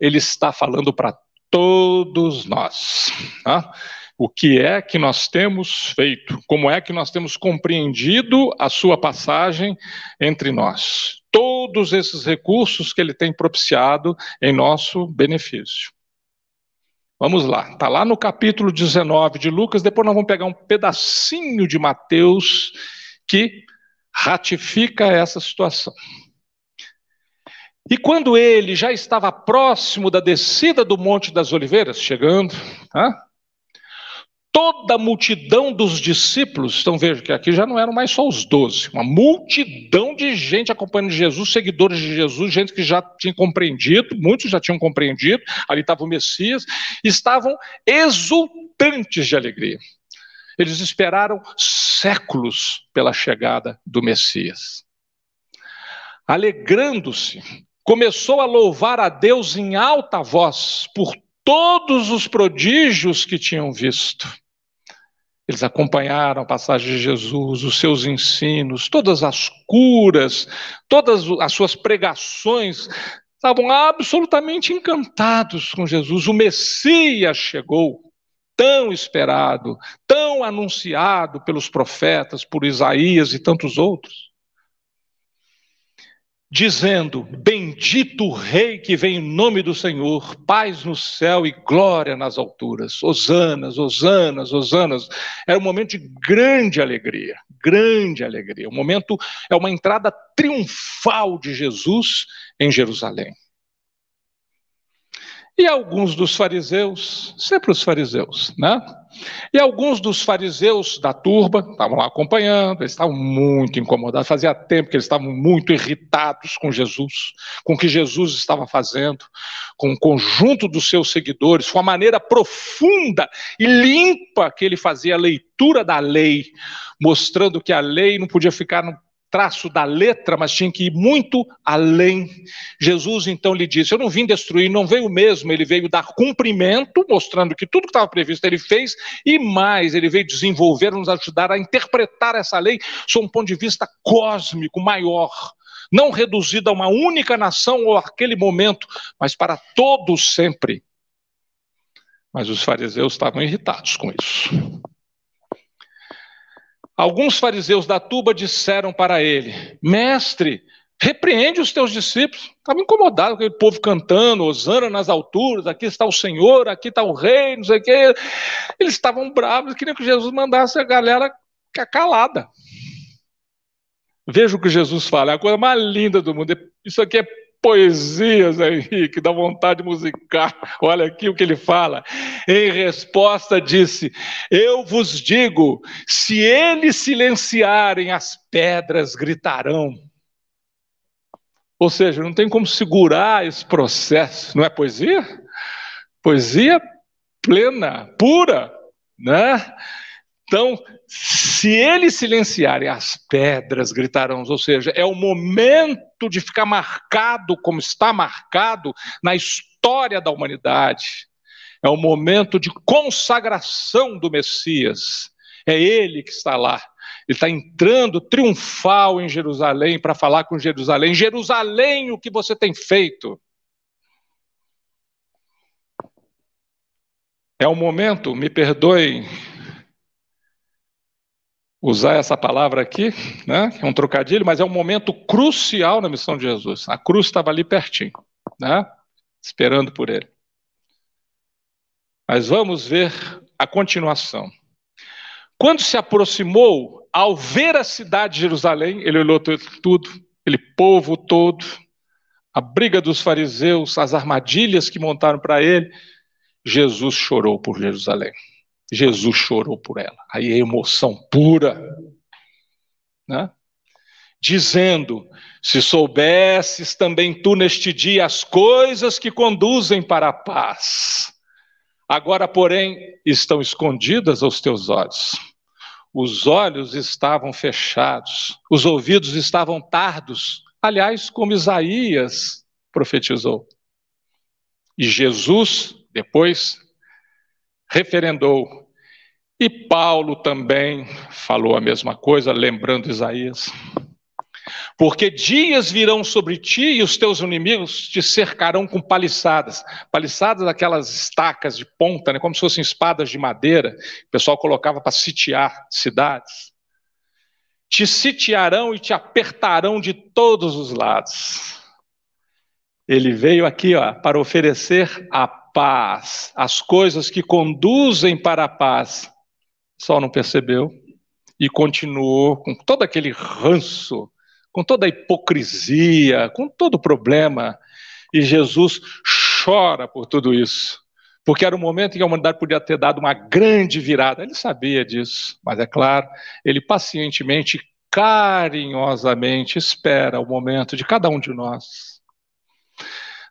ele está falando para todos nós. Tá? O que é que nós temos feito? Como é que nós temos compreendido a sua passagem entre nós? Todos esses recursos que ele tem propiciado em nosso benefício. Vamos lá, está lá no capítulo 19 de Lucas, depois nós vamos pegar um pedacinho de Mateus que ratifica essa situação. E quando ele já estava próximo da descida do Monte das Oliveiras, chegando, tá? toda a multidão dos discípulos, então veja que aqui já não eram mais só os doze, uma multidão de gente acompanhando Jesus, seguidores de Jesus, gente que já tinha compreendido, muitos já tinham compreendido, ali estava o Messias, estavam exultantes de alegria. Eles esperaram séculos pela chegada do Messias. Alegrando-se começou a louvar a Deus em alta voz por todos os prodígios que tinham visto. Eles acompanharam a passagem de Jesus, os seus ensinos, todas as curas, todas as suas pregações, estavam absolutamente encantados com Jesus. O Messias chegou, tão esperado, tão anunciado pelos profetas, por Isaías e tantos outros dizendo: Bendito o Rei que vem em nome do Senhor, paz no céu e glória nas alturas. Osanas, Osanas, Osanas. Era um momento de grande alegria, grande alegria. Um momento, é uma entrada triunfal de Jesus em Jerusalém. E alguns dos fariseus, sempre os fariseus, né? E alguns dos fariseus da turba estavam lá acompanhando, eles estavam muito incomodados, fazia tempo que eles estavam muito irritados com Jesus, com o que Jesus estava fazendo, com o conjunto dos seus seguidores, com a maneira profunda e limpa que ele fazia a leitura da lei, mostrando que a lei não podia ficar no traço da letra, mas tinha que ir muito além. Jesus então lhe disse: Eu não vim destruir, não veio mesmo, ele veio dar cumprimento, mostrando que tudo que estava previsto ele fez, e mais, ele veio desenvolver, nos ajudar a interpretar essa lei sob um ponto de vista cósmico maior. Não reduzido a uma única nação ou aquele momento, mas para todos sempre. Mas os fariseus estavam irritados com isso. Alguns fariseus da tuba disseram para ele: Mestre, repreende os teus discípulos. Estava incomodado com aquele povo cantando, osando nas alturas, aqui está o Senhor, aqui está o Rei, não sei o quê. Eles estavam bravos, queriam que Jesus mandasse a galera calada. Veja o que Jesus fala, é a coisa mais linda do mundo. Isso aqui é poesias, Henrique, dá vontade de musicar. Olha aqui o que ele fala. Em resposta, disse: Eu vos digo, se eles silenciarem, as pedras gritarão. Ou seja, não tem como segurar esse processo, não é poesia? Poesia plena, pura, né? Então, se eles silenciarem, as pedras gritarão, ou seja, é o momento de ficar marcado como está marcado na história da humanidade. É o momento de consagração do Messias. É ele que está lá. Ele está entrando triunfal em Jerusalém para falar com Jerusalém. Jerusalém, o que você tem feito? É o momento, me perdoem usar essa palavra aqui, né? É um trocadilho, mas é um momento crucial na missão de Jesus. A cruz estava ali pertinho, né? Esperando por ele. Mas vamos ver a continuação. Quando se aproximou, ao ver a cidade de Jerusalém, ele olhou tudo, ele povo todo, a briga dos fariseus, as armadilhas que montaram para ele, Jesus chorou por Jerusalém. Jesus chorou por ela. Aí é emoção pura. Né? Dizendo: Se soubesses também tu neste dia as coisas que conduzem para a paz, agora, porém, estão escondidas aos teus olhos. Os olhos estavam fechados, os ouvidos estavam tardos. Aliás, como Isaías profetizou. E Jesus, depois, referendou. E Paulo também falou a mesma coisa, lembrando Isaías. Porque dias virão sobre ti e os teus inimigos te cercarão com paliçadas. Paliçadas, aquelas estacas de ponta, né, como se fossem espadas de madeira, o pessoal colocava para sitiar cidades. Te sitiarão e te apertarão de todos os lados. Ele veio aqui ó, para oferecer a paz, as coisas que conduzem para a paz, só não percebeu e continuou com todo aquele ranço, com toda a hipocrisia, com todo o problema. E Jesus chora por tudo isso, porque era o momento em que a humanidade podia ter dado uma grande virada. Ele sabia disso, mas é claro, ele pacientemente, carinhosamente espera o momento de cada um de nós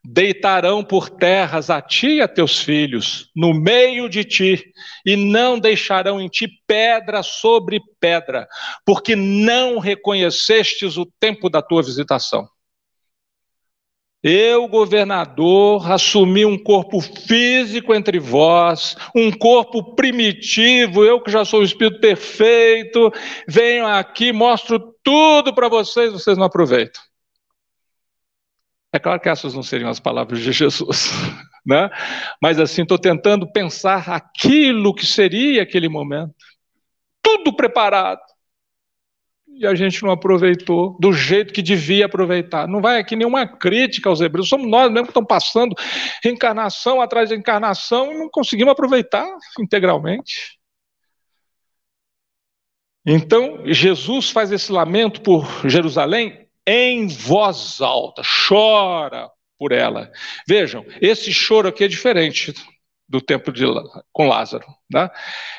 deitarão por terras a ti e a teus filhos, no meio de ti, e não deixarão em ti pedra sobre pedra, porque não reconhecestes o tempo da tua visitação. Eu, governador, assumi um corpo físico entre vós, um corpo primitivo, eu que já sou o Espírito perfeito, venho aqui, mostro tudo para vocês, vocês não aproveitam. É claro que essas não seriam as palavras de *laughs* Jesus, né? Mas assim, estou tentando pensar aquilo que seria aquele momento. Tudo preparado. E a gente não aproveitou do jeito que devia aproveitar. Não vai aqui nenhuma crítica aos hebreus. Somos nós mesmo que estamos passando encarnação atrás de encarnação e não conseguimos aproveitar integralmente. Então, Jesus faz esse lamento por Jerusalém em voz alta, chora por ela. Vejam, esse choro aqui é diferente do tempo de, com Lázaro. Né?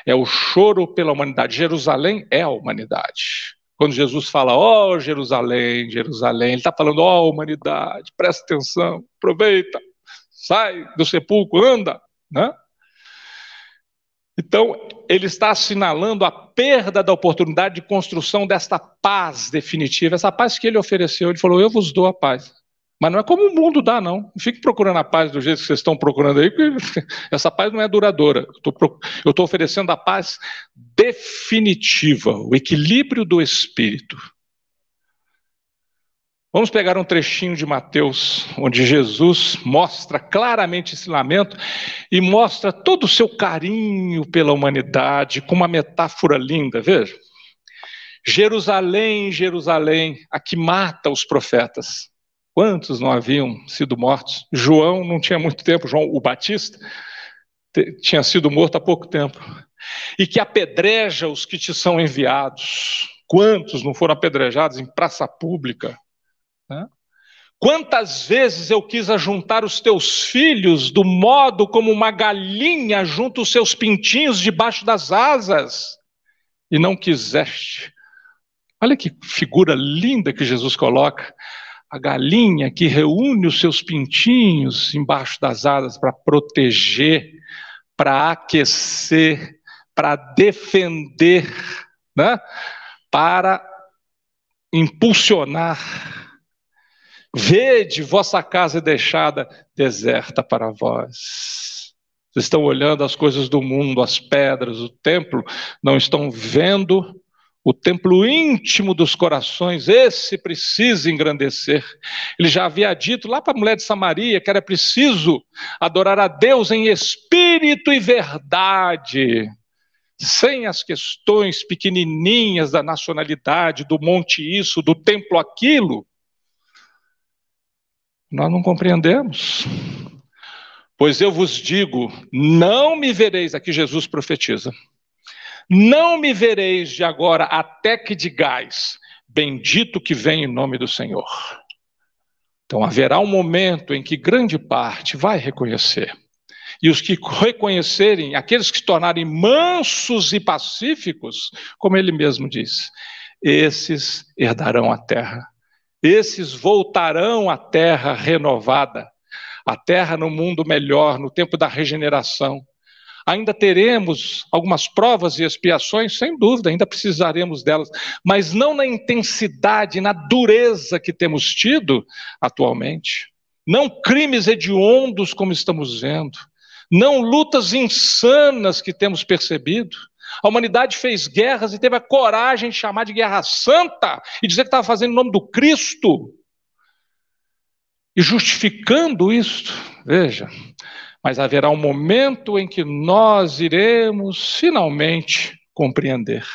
É o choro pela humanidade. Jerusalém é a humanidade. Quando Jesus fala, ó oh, Jerusalém, Jerusalém, ele está falando, ó oh, humanidade, presta atenção, aproveita, sai do sepulcro, anda. Né? Então, ele está assinalando a perda da oportunidade de construção desta paz definitiva, essa paz que ele ofereceu. Ele falou: Eu vos dou a paz. Mas não é como o mundo dá, não. Não fique procurando a paz do jeito que vocês estão procurando aí, porque *laughs* essa paz não é duradoura. Eu estou oferecendo a paz definitiva, o equilíbrio do espírito. Vamos pegar um trechinho de Mateus, onde Jesus mostra claramente esse lamento e mostra todo o seu carinho pela humanidade com uma metáfora linda, veja. Jerusalém, Jerusalém, a que mata os profetas. Quantos não haviam sido mortos? João não tinha muito tempo, João o Batista tinha sido morto há pouco tempo. E que apedreja os que te são enviados. Quantos não foram apedrejados em praça pública, né? Quantas vezes eu quis ajuntar os teus filhos do modo como uma galinha junta os seus pintinhos debaixo das asas, e não quiseste. Olha que figura linda que Jesus coloca. A galinha que reúne os seus pintinhos embaixo das asas para proteger, para aquecer, para defender, né? para impulsionar Vede, vossa casa é deixada deserta para vós. Vocês estão olhando as coisas do mundo, as pedras, o templo, não estão vendo o templo íntimo dos corações, esse precisa engrandecer. Ele já havia dito lá para a mulher de Samaria que era preciso adorar a Deus em espírito e verdade, sem as questões pequenininhas da nacionalidade, do monte isso, do templo aquilo. Nós não compreendemos. Pois eu vos digo: não me vereis, aqui Jesus profetiza, não me vereis de agora até que digais, bendito que vem em nome do Senhor. Então haverá um momento em que grande parte vai reconhecer. E os que reconhecerem, aqueles que se tornarem mansos e pacíficos, como ele mesmo disse, esses herdarão a terra esses voltarão à terra renovada, à terra no mundo melhor, no tempo da regeneração. Ainda teremos algumas provas e expiações, sem dúvida, ainda precisaremos delas, mas não na intensidade, na dureza que temos tido atualmente. Não crimes hediondos como estamos vendo, não lutas insanas que temos percebido, a humanidade fez guerras e teve a coragem de chamar de guerra santa e dizer que estava fazendo em nome do Cristo. E justificando isso, veja, mas haverá um momento em que nós iremos finalmente compreender.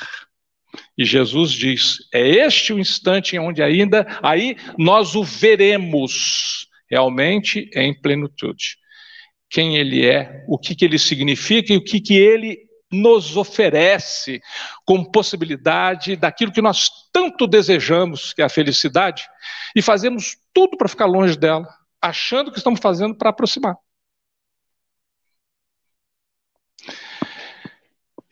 E Jesus diz: é este o instante em onde ainda aí nós o veremos realmente em plenitude. Quem ele é, o que, que ele significa e o que, que ele nos oferece como possibilidade daquilo que nós tanto desejamos, que é a felicidade, e fazemos tudo para ficar longe dela, achando que estamos fazendo para aproximar.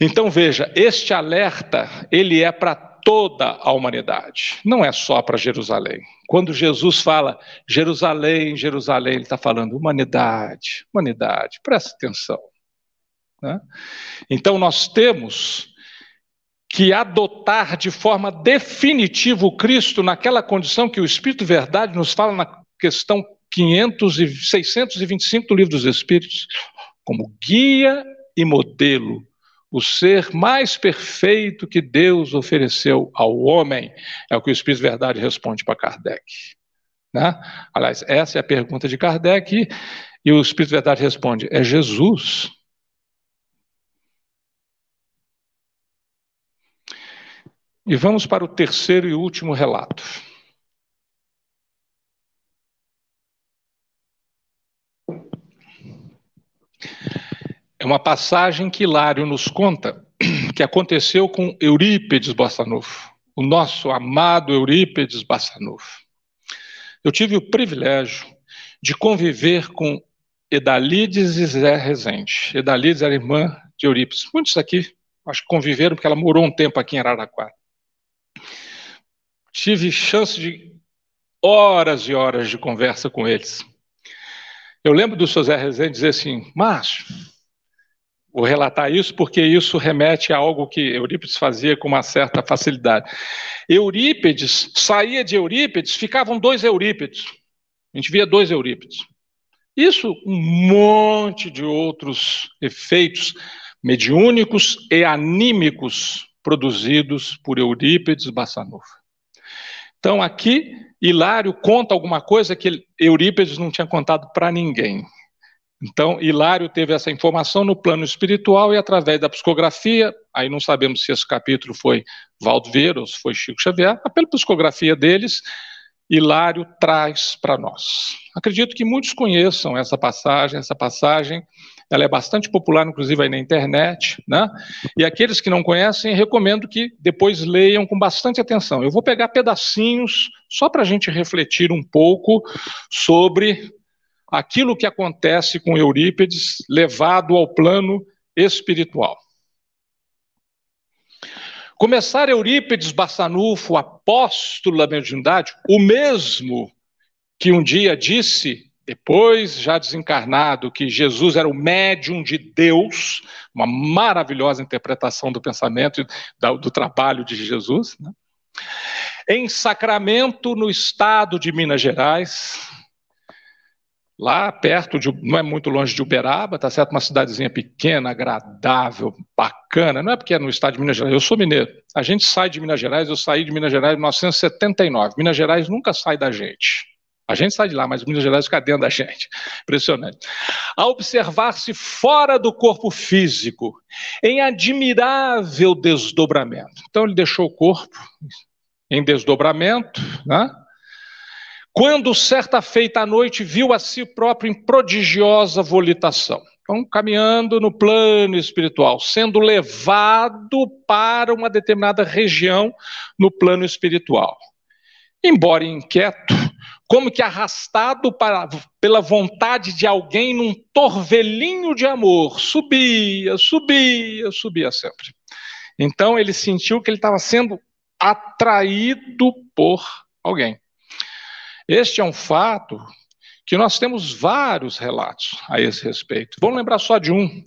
Então veja, este alerta, ele é para toda a humanidade, não é só para Jerusalém. Quando Jesus fala Jerusalém, Jerusalém, ele está falando humanidade, humanidade, presta atenção. Né? Então, nós temos que adotar de forma definitiva o Cristo naquela condição que o Espírito Verdade nos fala na questão 500 e 625 do Livro dos Espíritos, como guia e modelo, o ser mais perfeito que Deus ofereceu ao homem, é o que o Espírito Verdade responde para Kardec. Né? Aliás, essa é a pergunta de Kardec, e o Espírito Verdade responde: é Jesus. E vamos para o terceiro e último relato. É uma passagem que Hilário nos conta *clears throat* que aconteceu com Eurípedes Bassanufo, o nosso amado Eurípedes Bassanufo. Eu tive o privilégio de conviver com Edalides e Zé Rezende. Edalides era irmã de Eurípedes. Muitos aqui, acho que conviveram porque ela morou um tempo aqui em Araraquara tive chance de horas e horas de conversa com eles. Eu lembro do José Rezende dizer assim, Márcio, vou relatar isso porque isso remete a algo que Eurípides fazia com uma certa facilidade. Eurípides, saía de Eurípides, ficavam dois Eurípides. A gente via dois Eurípides. Isso, um monte de outros efeitos mediúnicos e anímicos produzidos por Eurípides Bassanufo. Então, aqui, Hilário conta alguma coisa que Eurípides não tinha contado para ninguém. Então, Hilário teve essa informação no plano espiritual e através da psicografia, aí não sabemos se esse capítulo foi Valdeiro ou se foi Chico Xavier, mas pela psicografia deles, Hilário traz para nós. Acredito que muitos conheçam essa passagem, essa passagem ela é bastante popular, inclusive aí na internet, né? E aqueles que não conhecem, recomendo que depois leiam com bastante atenção. Eu vou pegar pedacinhos só para a gente refletir um pouco sobre aquilo que acontece com Eurípides levado ao plano espiritual. Começar Eurípides Bassanufo, apóstolo da mediunidade, o mesmo que um dia disse depois, já desencarnado, que Jesus era o médium de Deus, uma maravilhosa interpretação do pensamento do, do trabalho de Jesus. Né? Em Sacramento, no estado de Minas Gerais, lá perto de, não é muito longe de Uberaba, tá certo? Uma cidadezinha pequena, agradável, bacana. Não é porque é no estado de Minas Gerais, eu sou mineiro. A gente sai de Minas Gerais, eu saí de Minas Gerais em 1979. Minas Gerais nunca sai da gente. A gente sai de lá, mas Minas Gerais fica dentro da gente. Impressionante. A observar-se fora do corpo físico, em admirável desdobramento. Então, ele deixou o corpo em desdobramento, né? Quando certa feita à noite viu a si próprio em prodigiosa volitação. Então, caminhando no plano espiritual, sendo levado para uma determinada região no plano espiritual. Embora inquieto, como que arrastado para, pela vontade de alguém num torvelinho de amor, subia, subia, subia sempre. Então ele sentiu que ele estava sendo atraído por alguém. Este é um fato que nós temos vários relatos a esse respeito. Vamos lembrar só de um.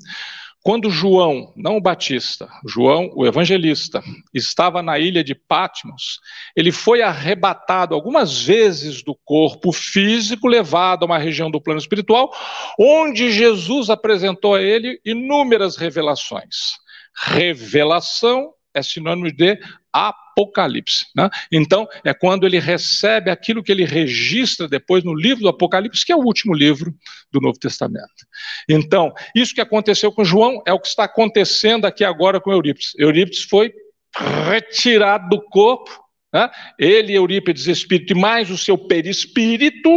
Quando João, não o Batista, João, o evangelista, estava na ilha de Patmos, ele foi arrebatado algumas vezes do corpo físico, levado a uma região do plano espiritual, onde Jesus apresentou a ele inúmeras revelações. Revelação é sinônimo de Apocalipse. Né? Então, é quando ele recebe aquilo que ele registra depois no livro do Apocalipse, que é o último livro do Novo Testamento. Então, isso que aconteceu com João é o que está acontecendo aqui agora com Eurípides. Eurípides foi retirado do corpo, né? ele, Eurípides, espírito, e mais o seu perispírito,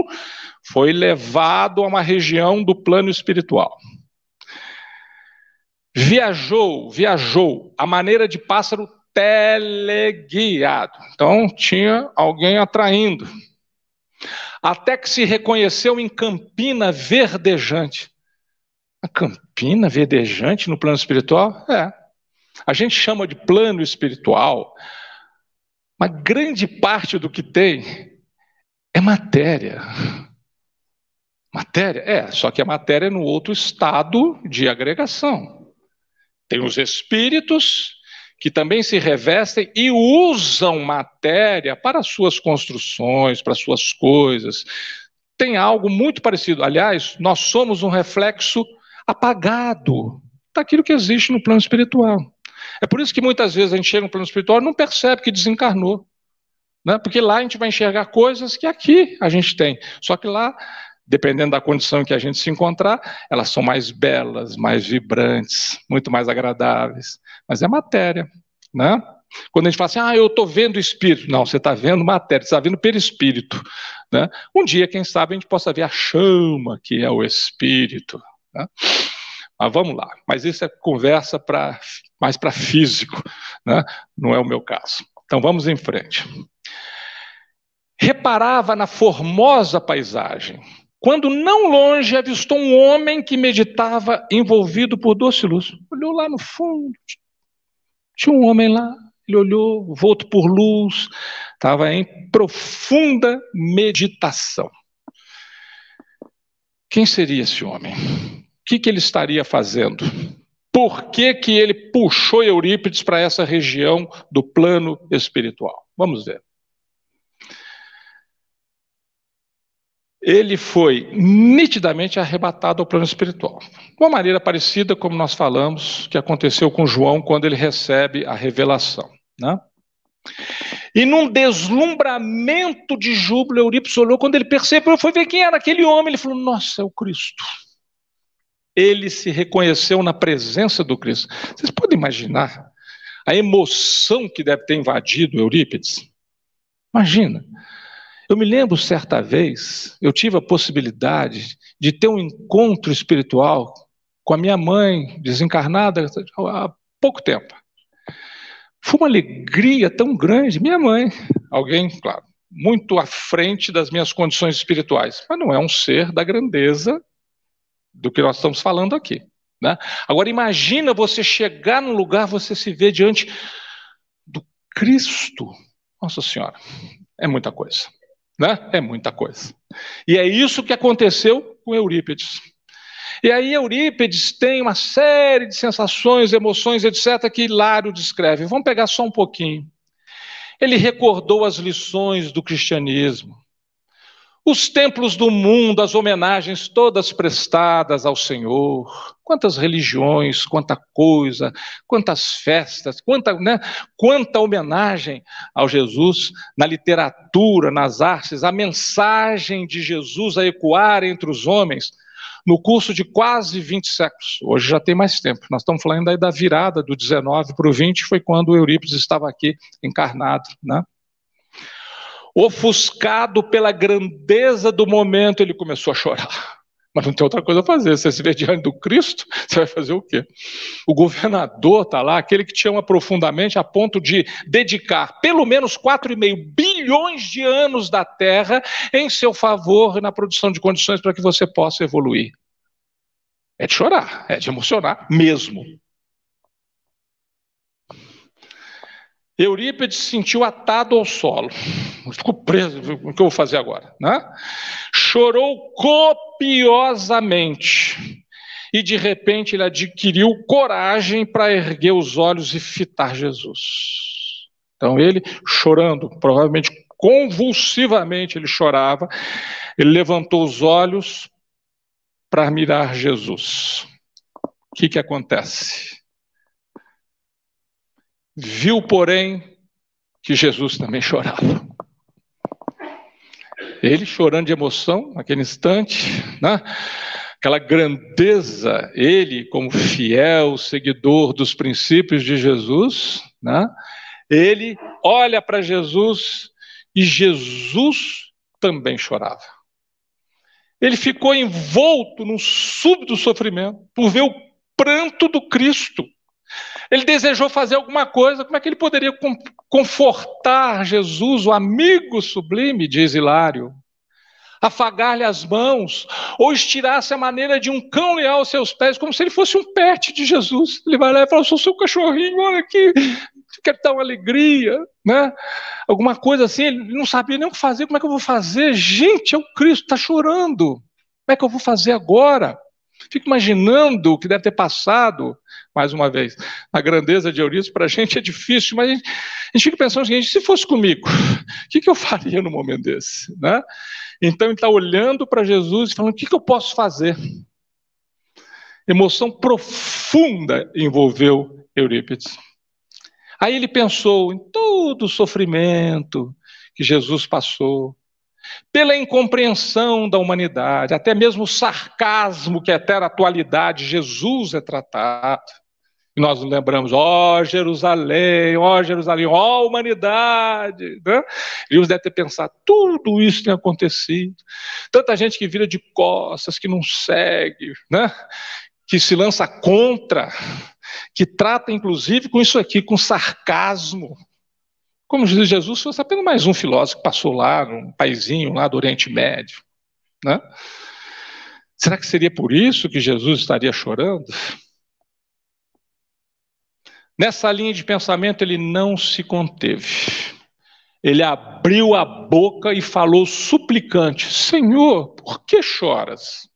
foi levado a uma região do plano espiritual viajou, viajou, a maneira de pássaro teleguiado. Então, tinha alguém atraindo. Até que se reconheceu em Campina Verdejante. A Campina Verdejante no plano espiritual? É. A gente chama de plano espiritual, mas grande parte do que tem é matéria. Matéria? É, só que a matéria é no outro estado de agregação. Tem os espíritos que também se revestem e usam matéria para suas construções, para suas coisas. Tem algo muito parecido. Aliás, nós somos um reflexo apagado daquilo que existe no plano espiritual. É por isso que muitas vezes a gente chega no plano espiritual e não percebe que desencarnou. Né? Porque lá a gente vai enxergar coisas que aqui a gente tem. Só que lá dependendo da condição que a gente se encontrar, elas são mais belas, mais vibrantes, muito mais agradáveis mas é matéria, né? Quando a gente fala assim, ah, eu estou vendo espírito. Não, você está vendo matéria, você está vendo perispírito. Né? Um dia, quem sabe, a gente possa ver a chama que é o espírito. Né? Mas vamos lá. Mas isso é conversa pra, mais para físico, né? não é o meu caso. Então vamos em frente. Reparava na formosa paisagem. Quando não longe, avistou um homem que meditava envolvido por doce luz. Olhou lá no fundo, tinha um homem lá, ele olhou, volto por luz, estava em profunda meditação. Quem seria esse homem? O que, que ele estaria fazendo? Por que, que ele puxou Eurípides para essa região do plano espiritual? Vamos ver. ele foi nitidamente arrebatado ao plano espiritual. de Uma maneira parecida, como nós falamos, que aconteceu com João quando ele recebe a revelação. Né? E num deslumbramento de júbilo, Eurípides olhou, quando ele percebeu, foi ver quem era aquele homem, ele falou, nossa, é o Cristo. Ele se reconheceu na presença do Cristo. Vocês podem imaginar a emoção que deve ter invadido Eurípides? Imagina eu me lembro certa vez, eu tive a possibilidade de ter um encontro espiritual com a minha mãe, desencarnada, há pouco tempo. Foi uma alegria tão grande. Minha mãe, alguém, claro, muito à frente das minhas condições espirituais, mas não é um ser da grandeza do que nós estamos falando aqui. Né? Agora, imagina você chegar num lugar, você se ver diante do Cristo. Nossa Senhora, é muita coisa. Né? É muita coisa. E é isso que aconteceu com Eurípides. E aí Eurípides tem uma série de sensações, emoções, etc., que Hilário descreve. Vamos pegar só um pouquinho. Ele recordou as lições do cristianismo. Os templos do mundo, as homenagens todas prestadas ao Senhor, quantas religiões, quanta coisa, quantas festas, quanta, né, quanta homenagem ao Jesus na literatura, nas artes, a mensagem de Jesus a ecoar entre os homens no curso de quase 20 séculos. Hoje já tem mais tempo. Nós estamos falando aí da virada do 19 para o 20, foi quando Eurípides estava aqui encarnado, né? ofuscado pela grandeza do momento, ele começou a chorar. Mas não tem outra coisa a fazer. Você se vê diante do Cristo, você vai fazer o quê? O governador está lá, aquele que te ama profundamente, a ponto de dedicar pelo menos 4,5 bilhões de anos da Terra em seu favor na produção de condições para que você possa evoluir. É de chorar, é de emocionar mesmo. Eurípides se sentiu atado ao solo, ficou preso, o que eu vou fazer agora? Né? Chorou copiosamente e de repente ele adquiriu coragem para erguer os olhos e fitar Jesus. Então ele, chorando, provavelmente convulsivamente ele chorava, ele levantou os olhos para mirar Jesus. O que, que acontece? Viu, porém, que Jesus também chorava. Ele chorando de emoção naquele instante, né? aquela grandeza, ele como fiel seguidor dos princípios de Jesus, né? ele olha para Jesus e Jesus também chorava. Ele ficou envolto num súbito sofrimento por ver o pranto do Cristo. Ele desejou fazer alguma coisa, como é que ele poderia confortar Jesus, o amigo sublime, diz Hilário? Afagar-lhe as mãos, ou estirar-se a maneira de um cão leal aos seus pés, como se ele fosse um pet de Jesus. Ele vai lá e fala: Sou seu cachorrinho, olha aqui, quero dar uma alegria, né? Alguma coisa assim, ele não sabia nem o que fazer, como é que eu vou fazer? Gente, é o Cristo, está chorando, como é que eu vou fazer agora? Fico imaginando o que deve ter passado, mais uma vez, a grandeza de Eurípides para a gente é difícil, mas a gente, a gente fica pensando o seguinte: se fosse comigo, *laughs* o que, que eu faria no momento desse? Né? Então ele está olhando para Jesus e falando: o que, que eu posso fazer? Emoção profunda envolveu Eurípides. Aí ele pensou em todo o sofrimento que Jesus passou, pela incompreensão da humanidade, até mesmo o sarcasmo que até a atualidade Jesus é tratado. E nós lembramos, ó oh, Jerusalém, ó oh, Jerusalém, ó oh, humanidade. Né? devem deve ter pensado, tudo isso tem acontecido. Tanta gente que vira de costas, que não segue, né? que se lança contra, que trata inclusive com isso aqui, com sarcasmo, como Jesus fosse apenas mais um filósofo que passou lá, num paizinho lá do Oriente Médio. Né? Será que seria por isso que Jesus estaria chorando? Nessa linha de pensamento, ele não se conteve. Ele abriu a boca e falou suplicante: Senhor, por que choras?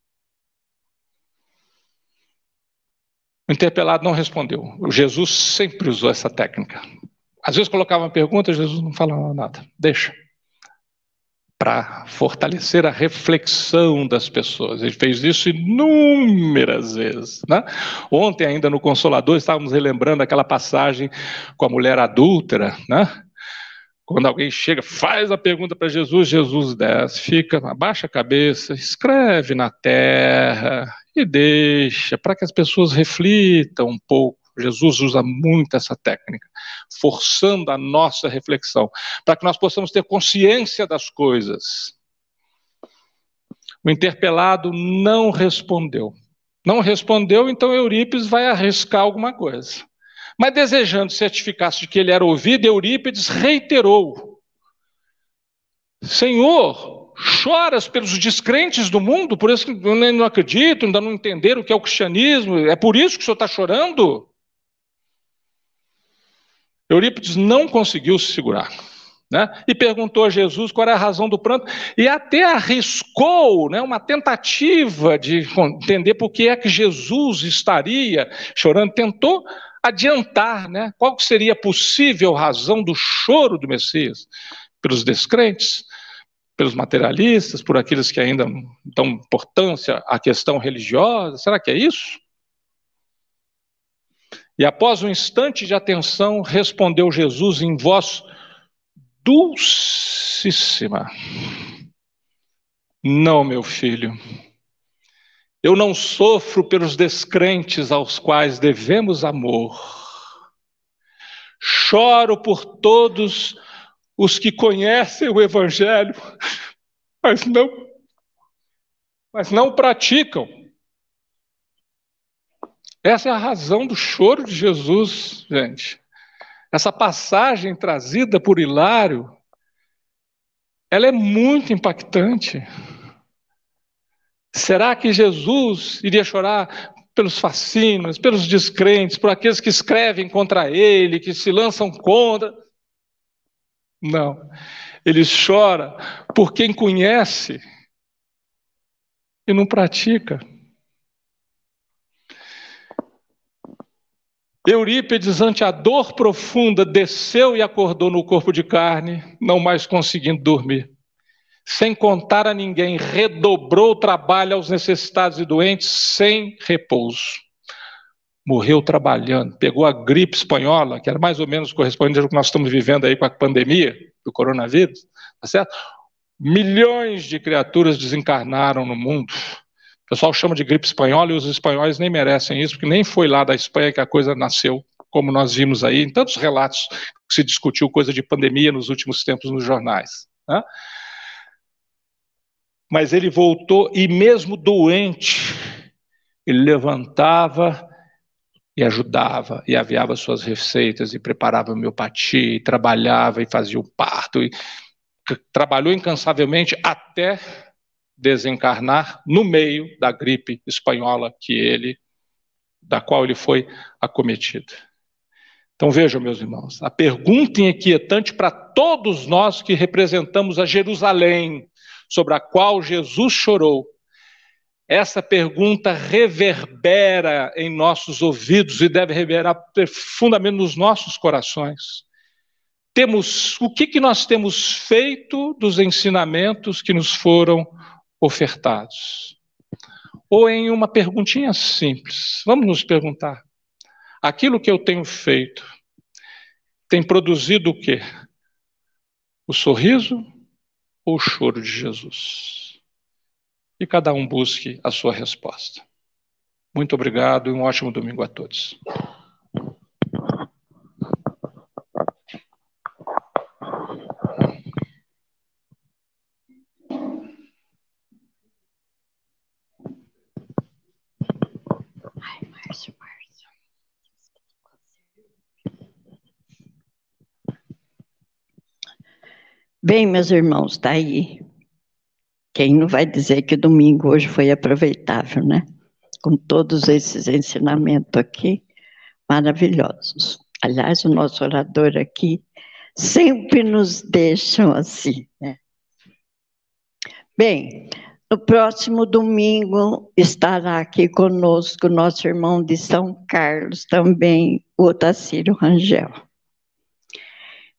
O interpelado não respondeu. Jesus sempre usou essa técnica às vezes colocava pergunta, perguntas, Jesus não falava nada. Deixa. Para fortalecer a reflexão das pessoas. Ele fez isso inúmeras vezes. Né? Ontem, ainda no Consolador, estávamos relembrando aquela passagem com a mulher adúltera, né? Quando alguém chega, faz a pergunta para Jesus, Jesus desce, fica, abaixa a cabeça, escreve na terra e deixa para que as pessoas reflitam um pouco Jesus usa muito essa técnica, forçando a nossa reflexão, para que nós possamos ter consciência das coisas. O interpelado não respondeu. Não respondeu, então Eurípides vai arriscar alguma coisa. Mas desejando certificar-se de que ele era ouvido, Eurípides reiterou: Senhor, choras pelos descrentes do mundo, por isso que eu não acredito, ainda não entenderam o que é o cristianismo, é por isso que o senhor está chorando? Eurípides não conseguiu se segurar. Né? E perguntou a Jesus qual era a razão do pranto, e até arriscou né, uma tentativa de entender por que é que Jesus estaria chorando. Tentou adiantar né, qual seria a possível razão do choro do Messias pelos descrentes, pelos materialistas, por aqueles que ainda dão importância à questão religiosa. Será que é isso? E após um instante de atenção, respondeu Jesus em voz dulcíssima: Não, meu filho. Eu não sofro pelos descrentes aos quais devemos amor. Choro por todos os que conhecem o evangelho, mas não mas não praticam. Essa é a razão do choro de Jesus, gente. Essa passagem trazida por Hilário, ela é muito impactante. Será que Jesus iria chorar pelos fascinos, pelos descrentes, por aqueles que escrevem contra ele, que se lançam contra? Não. Ele chora por quem conhece e não pratica. Eurípides, ante a dor profunda, desceu e acordou no corpo de carne, não mais conseguindo dormir. Sem contar a ninguém, redobrou o trabalho aos necessitados e doentes, sem repouso. Morreu trabalhando, pegou a gripe espanhola, que era mais ou menos correspondente ao que nós estamos vivendo aí com a pandemia do coronavírus, tá certo? Milhões de criaturas desencarnaram no mundo pessoal chama de gripe espanhola e os espanhóis nem merecem isso, porque nem foi lá da Espanha que a coisa nasceu, como nós vimos aí em tantos relatos que se discutiu coisa de pandemia nos últimos tempos nos jornais. Né? Mas ele voltou e, mesmo doente, ele levantava e ajudava, e aviava suas receitas, e preparava homeopatia, e trabalhava, e fazia o parto, e trabalhou incansavelmente até desencarnar no meio da gripe espanhola que ele da qual ele foi acometido. Então vejam, meus irmãos, a pergunta inquietante para todos nós que representamos a Jerusalém, sobre a qual Jesus chorou. Essa pergunta reverbera em nossos ouvidos e deve reverberar profundamente nos nossos corações. Temos o que, que nós temos feito dos ensinamentos que nos foram ofertados. Ou em uma perguntinha simples. Vamos nos perguntar: aquilo que eu tenho feito tem produzido o quê? O sorriso ou o choro de Jesus? E cada um busque a sua resposta. Muito obrigado e um ótimo domingo a todos. Bem, meus irmãos, está aí. Quem não vai dizer que domingo hoje foi aproveitável, né? Com todos esses ensinamentos aqui, maravilhosos. Aliás, o nosso orador aqui sempre nos deixa assim, né? Bem, no próximo domingo estará aqui conosco nosso irmão de São Carlos também, o Otacílio Rangel.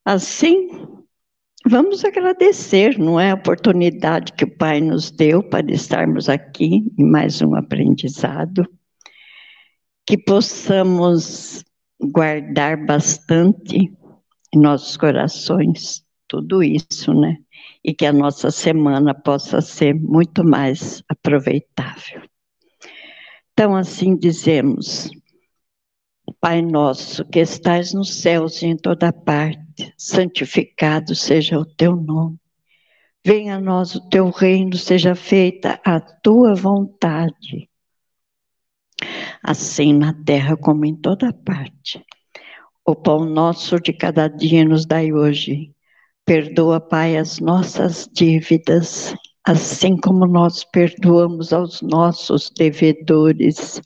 Assim, Vamos agradecer, não é, a oportunidade que o Pai nos deu para estarmos aqui em mais um aprendizado, que possamos guardar bastante em nossos corações tudo isso, né? E que a nossa semana possa ser muito mais aproveitável. Então, assim dizemos, Pai nosso, que estais nos céus e em toda parte, santificado seja o teu nome. Venha a nós o teu reino, seja feita a tua vontade, assim na terra como em toda parte. O pão nosso de cada dia nos dai hoje. Perdoa, Pai, as nossas dívidas, assim como nós perdoamos aos nossos devedores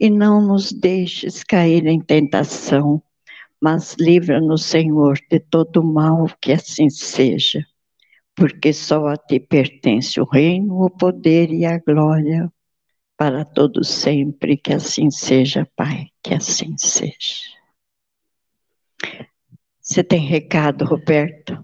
e não nos deixes cair em tentação, mas livra-nos, Senhor, de todo mal, que assim seja, porque só a ti pertence o reino, o poder e a glória para todos sempre, que assim seja, Pai, que assim seja. Você tem recado, Roberto?